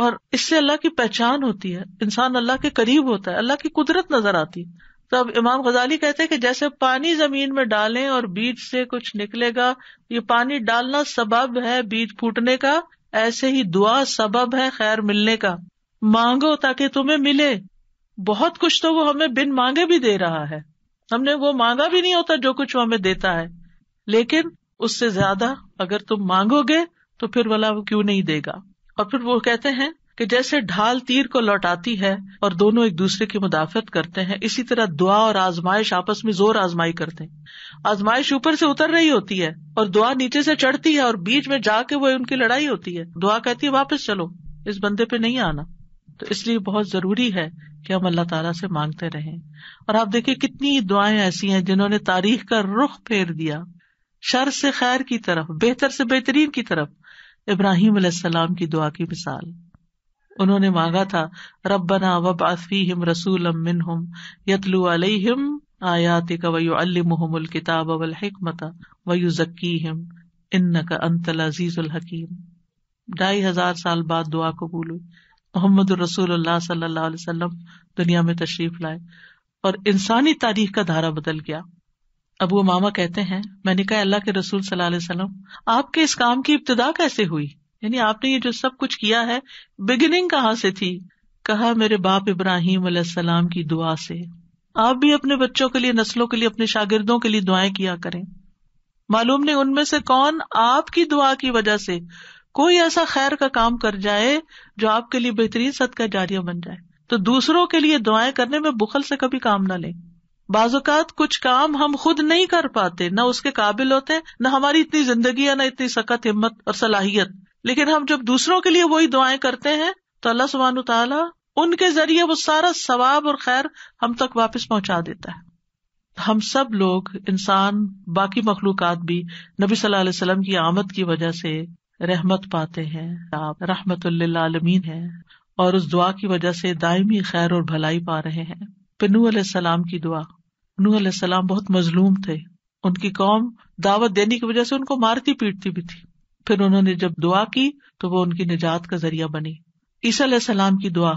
और इससे अल्लाह की पहचान होती है इंसान अल्लाह के करीब होता है अल्लाह की कुदरत नजर आती है तो अब इमाम गजाली कहते हैं कि जैसे पानी जमीन में डालें और बीज से कुछ निकलेगा ये पानी डालना सबब है बीज फूटने का ऐसे ही दुआ सबब है खैर मिलने का मांगो ताकि तुम्हें मिले बहुत कुछ तो वो हमें बिन मांगे भी दे रहा है हमने वो मांगा भी नहीं होता जो कुछ वो हमें देता है लेकिन उससे ज्यादा अगर तुम मांगोगे तो फिर वाला वो क्यों नहीं देगा और फिर वो कहते हैं कि जैसे ढाल तीर को लौटाती है और दोनों एक दूसरे की मुदाफत करते हैं इसी तरह दुआ और आजमाइश आपस में जोर आजमाई करते हैं आजमाइश ऊपर से उतर रही होती है और दुआ नीचे से चढ़ती है और बीच में जाके वो उनकी लड़ाई होती है दुआ कहती है वापस चलो इस बंदे पे नहीं आना तो इसलिए बहुत जरूरी है कि हम अल्लाह ताला से मांगते रहे और आप देखिए कितनी दुआएं ऐसी हैं जिन्होंने तारीख का रुख फेर दिया शर से खैर की तरफ बेहतर से बेहतरीन की तरफ इब्राहिम सलाम की दुआ की मिसाल उन्होंने मांगा था रबना वब आफीम रसूल अमिन हम यतलु अलहिम आयात कवयु अलमहमुल किताब अवल हिकमता वयु जक्की हिम इन का अंतल अजीजुल हकीम ढाई हजार साल बाद दुआ कबूल हुई मोहम्मद रसूल सल्लल्लाहु दुनिया में तशरीफ लाए और इंसानी तारीख का धारा बदल गया अबू मामा कहते हैं मैंने कहा अल्लाह के रसूल सल्लल्लाहु आपके इस काम की इब्तदा कैसे हुई यानी आपने ये जो सब कुछ किया है बिगिनिंग कहाँ से थी कहा मेरे बाप इब्राहिम सलाम की दुआ से आप भी अपने बच्चों के लिए नस्लों के लिए अपने शागिर्दों के लिए दुआएं किया करें मालूम नहीं उनमें से कौन आपकी दुआ की वजह से कोई ऐसा खैर का काम कर जाए जो आपके लिए बेहतरीन सद का जारिया बन जाए तो दूसरों के लिए दुआएं करने में बुखल से कभी काम ना लें बाजुकात कुछ काम हम खुद नहीं कर पाते न उसके काबिल होते न हमारी इतनी जिंदगी है न इतनी सख्त हिम्मत और सलाहियत लेकिन हम जब दूसरों के लिए वही दुआएं करते हैं तो अल्लाह सुबहान तला उनके जरिए वो सारा सवाब और खैर हम तक वापस पहुंचा देता है हम सब लोग इंसान बाकी मखलूक भी नबी सल्लल्लाहु अलैहि वसल्लम की आमद की वजह से रहमत पाते हैं आप रहमत आलमीन है और उस दुआ की वजह से दायमी खैर और भलाई पा रहे हैं पिनू सलाम की दुआ नूह सलाम बहुत मजलूम थे उनकी कौम दावत देने की वजह से उनको मारती पीटती भी थी फिर उन्होंने जब दुआ की तो वो उनकी निजात का जरिया बनी ईसा सलाम की दुआ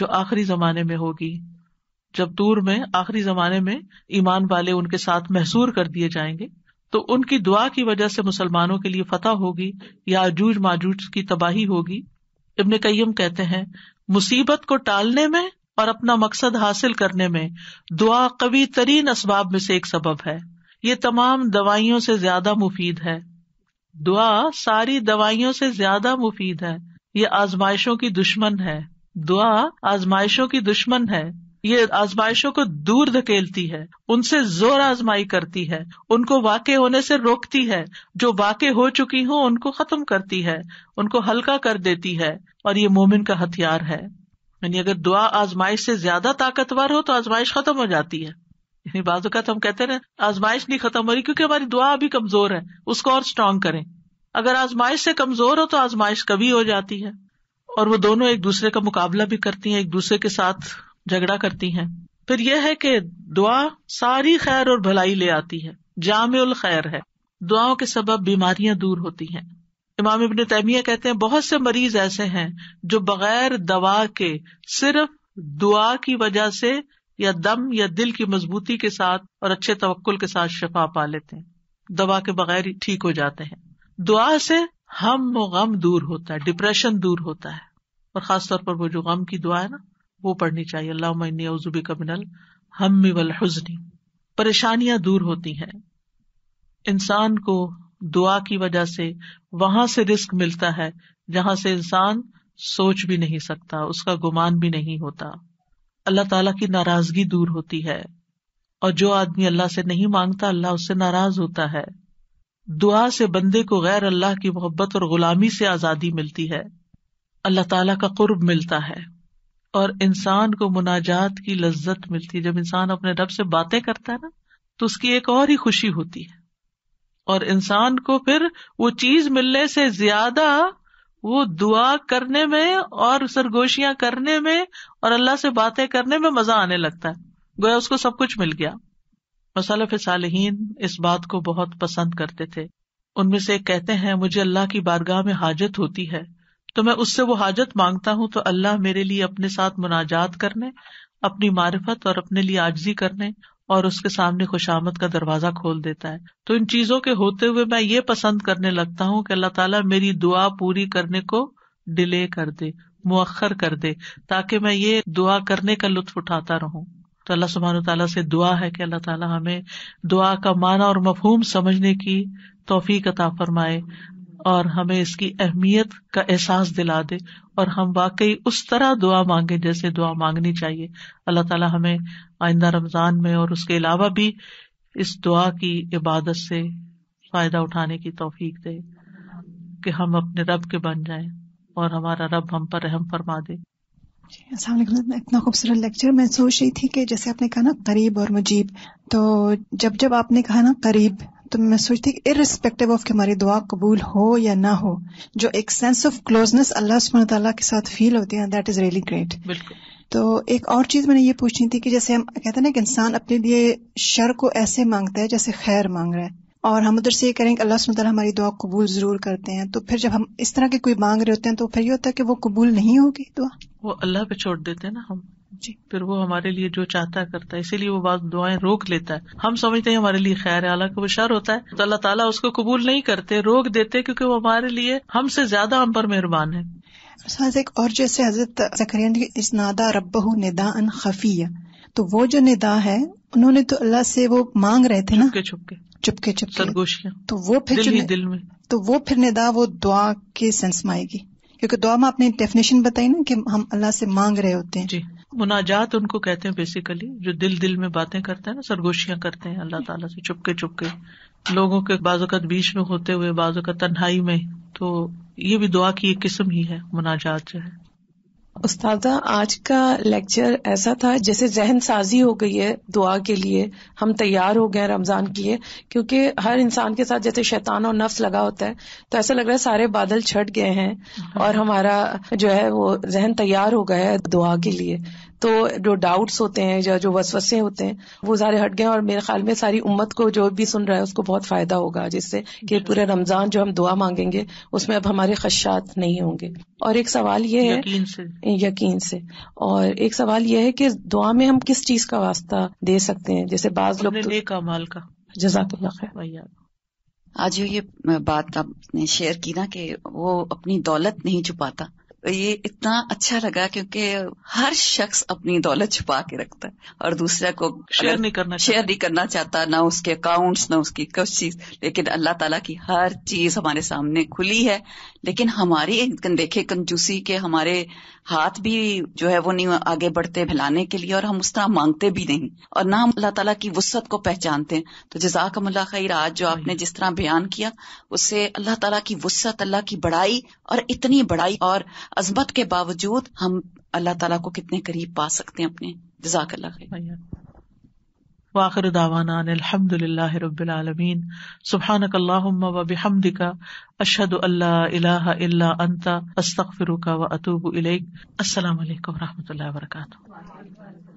जो आखिरी जमाने में होगी जब दूर में आखिरी जमाने में ईमान वाले उनके साथ महसूर कर दिए जाएंगे तो उनकी दुआ की वजह से मुसलमानों के लिए फतेह होगी या जूझ माजूज की तबाही होगी इबन कईम कहते हैं मुसीबत को टालने में और अपना मकसद हासिल करने में दुआ कवि तरीन इसबाब में से एक सबब है ये तमाम दवाइयों से ज्यादा मुफीद है दुआ सारी दवाइयों से ज्यादा मुफीद है ये आजमाइशों की दुश्मन है दुआ आजमाइशों की दुश्मन है ये आजमाइशों को दूर धकेलती है उनसे जोर आजमाई करती है उनको वाक़ होने से रोकती है जो वाक़ हो चुकी हो उनको खत्म करती है उनको हल्का कर देती है और ये मोमिन का हथियार है यानी अगर दुआ आजमाइश से ज्यादा ताकतवर हो तो आजमाइश खत्म हो जाती है यानी बाजू हम कहते हैं आजमाइश नहीं खत्म हो रही क्योंकि हमारी दुआ अभी कमजोर है उसको और स्ट्रांग करें अगर आजमाइश से कमजोर हो तो आजमाइश कभी हो जाती है और वो दोनों एक दूसरे का मुकाबला भी करती है एक दूसरे के साथ झगड़ा करती है फिर यह है कि दुआ सारी खैर और भलाई ले आती है जाम खैर है दुआओं के सबब बीमारियां दूर होती हैं इमाम इबन तैमिया कहते हैं बहुत से मरीज ऐसे हैं जो बगैर दवा के सिर्फ दुआ की वजह से या दम या दिल की मजबूती के साथ और अच्छे तवक्ल के साथ शफा पा लेते हैं दवा के बगैर ही ठीक हो जाते हैं दुआ से हम गम दूर होता है डिप्रेशन दूर होता है और खासतौर पर वो जो गम की दुआ है ना वो पढ़नी चाहिए अल्लाह उजुबी कमिनल हम वल हुजनी परेशानियां दूर होती हैं इंसान को दुआ की वजह से वहां से रिस्क मिलता है जहां से इंसान सोच भी नहीं सकता उसका गुमान भी नहीं होता अल्लाह ताला की नाराजगी दूर होती है और जो आदमी अल्लाह से नहीं मांगता अल्लाह उससे नाराज होता है दुआ से बंदे को गैर अल्लाह की मोहब्बत और गुलामी से आजादी मिलती है अल्लाह ताला का कुर्ब मिलता है और इंसान को मुनाजात की लज्जत मिलती है जब इंसान अपने रब से बातें करता है ना तो उसकी एक और ही खुशी होती है और इंसान को फिर वो चीज मिलने से ज्यादा वो दुआ करने में और सरगोशियां करने में और अल्लाह से बातें करने में मजा आने लगता है गोया उसको सब कुछ मिल गया मसलफ सालहीन इस बात को बहुत पसंद करते थे उनमें से कहते हैं मुझे अल्लाह की बारगाह में हाजत होती है तो मैं उससे वो हाजत मांगता हूँ तो अल्लाह मेरे लिए अपने साथ मुनाजात करने अपनी मार्फत और अपने लिए आजजी करने और उसके सामने खुशामद का दरवाजा खोल देता है तो इन चीजों के होते हुए मैं ये पसंद करने लगता हूँ कि अल्लाह ताला मेरी दुआ पूरी करने को डिले कर दे मुखर कर दे ताकि मैं ये दुआ करने का लुत्फ उठाता रहूं तो अल्लाह सुबहान तला से दुआ है कि अल्लाह ताला हमें दुआ का माना और मफहूम समझने की तोफीक कता फरमाए और हमें इसकी अहमियत का एहसास दिला दे और हम वाकई उस तरह दुआ मांगे जैसे दुआ मांगनी चाहिए अल्लाह ताला हमें आइंदा रमजान में और उसके अलावा भी इस दुआ की इबादत से फायदा उठाने की तोफीक दे कि हम अपने रब के बन जाएं और हमारा रब हम पर रहम फरमा दे इतना खूबसूरत लेक्चर मैं सोच रही थी कि जैसे आपने कहा ना करीब और मुजीब तो जब जब आपने कहा ना करीब तो मैं सोचती कि इरिस्पेक्टिव ऑफ कि हमारी दुआ कबूल हो या ना हो जो एक सेंस ऑफ क्लोजनेस अल्लाह सुबह तला के साथ फील होती है दैट इज रियली ग्रेट तो एक और चीज मैंने ये पूछनी थी कि जैसे हम कहते हैं ना कि इंसान अपने लिए शर को ऐसे मांगता है जैसे खैर मांग रहा है और हम उधर से ये करें कि अल्लाह सुबह हमारी दुआ कबूल जरूर करते हैं तो फिर जब हम इस तरह के कोई मांग रहे होते हैं तो फिर ये होता है कि वो कबूल नहीं होगी दुआ वो अल्लाह पे छोड़ देते हैं ना हम जी फिर वो हमारे लिए जो चाहता करता है इसीलिए वो बात दुआएं रोक लेता है हम समझते हैं हमारे लिए खैर है हालांकि वो शर होता है तो अल्लाह ताला उसको कबूल नहीं करते रोक देते क्योंकि वो हमारे लिए हमसे ज्यादा हम पर मेहरबान है एक और जैसे हजरत जकरिया इस नादा रबहू निदा अन खफिया तो वो जो निदा है उन्होंने तो अल्लाह से वो मांग रहे थे ना चुपके चुपके चुपके सरगोशियां तो वो फिर दिल, दिल में तो वो फिर निदा वो दुआ के सेंस में आएगी क्योंकि दुआ में आपने डेफिनेशन बताई ना कि हम अल्लाह से मांग रहे होते हैं जी मुनाजात उनको कहते हैं बेसिकली जो दिल दिल में बातें करते हैं ना सरगोशियां करते हैं अल्लाह ताला से चुपके चुपके लोगों के बाजुकत बीच में होते हुए बाजुकत तन्हाई में तो ये भी दुआ की एक किस्म ही है मुनाजात जो है उस्तादा आज का लेक्चर ऐसा था जैसे जहन साजी हो गई है दुआ के लिए हम तैयार हो गए रमजान के लिए क्योंकि हर इंसान के साथ जैसे शैतान और नफ्स लगा होता है तो ऐसा लग रहा है सारे बादल छट गए हैं हाँ। और हमारा जो है वो जहन तैयार हो गया है दुआ के लिए तो जो डाउट्स होते हैं या जो वसवसे होते हैं वो सारे हट गए और मेरे ख्याल में सारी उम्मत को जो भी सुन रहा है उसको बहुत फायदा होगा जिससे कि पूरा रमजान जो हम दुआ मांगेंगे उसमें अब हमारे खदशात नहीं होंगे और एक सवाल ये है यकीन से, और एक सवाल यह है कि दुआ में हम किस चीज का वास्ता दे सकते हैं जैसे बाज लोग तो, माल का जजाकल्ला आज ये बात आपने शेयर की ना कि वो अपनी दौलत नहीं छुपाता तो ये इतना अच्छा लगा क्योंकि हर शख्स अपनी दौलत छुपा के रखता है और दूसरा को शेयर नहीं करना शेयर नहीं करना चाहता ना उसके अकाउंट्स ना उसकी कुछ चीज लेकिन अल्लाह ताला की हर चीज हमारे सामने खुली है लेकिन हमारी देखे कंजूसी के हमारे हाथ भी जो है वो नहीं आगे बढ़ते फैलाने के लिए और हम उस तरह मांगते भी नहीं और ना हम अल्लाह तला की वसत को पहचानते हैं तो जजाक मुला खैर आज जो आपने जिस तरह बयान किया उससे अल्लाह तला की वसत अल्लाह की बड़ाई और इतनी बड़ाई और अजमत के बावजूद हम अल्लाह ताला को कितने करीब पा सकते हैं अपने जजाक वाखिर दावाना अलहमदुल्लाह रबीआलमीन सुबहानक वबिहमदिका अशहद अल्लाह इलाहा इल्ला अंता अस्तगफिरुका व अतूबु इलैक अस्सलाम वालेकुम रहमतुल्लाहि व बरकातहू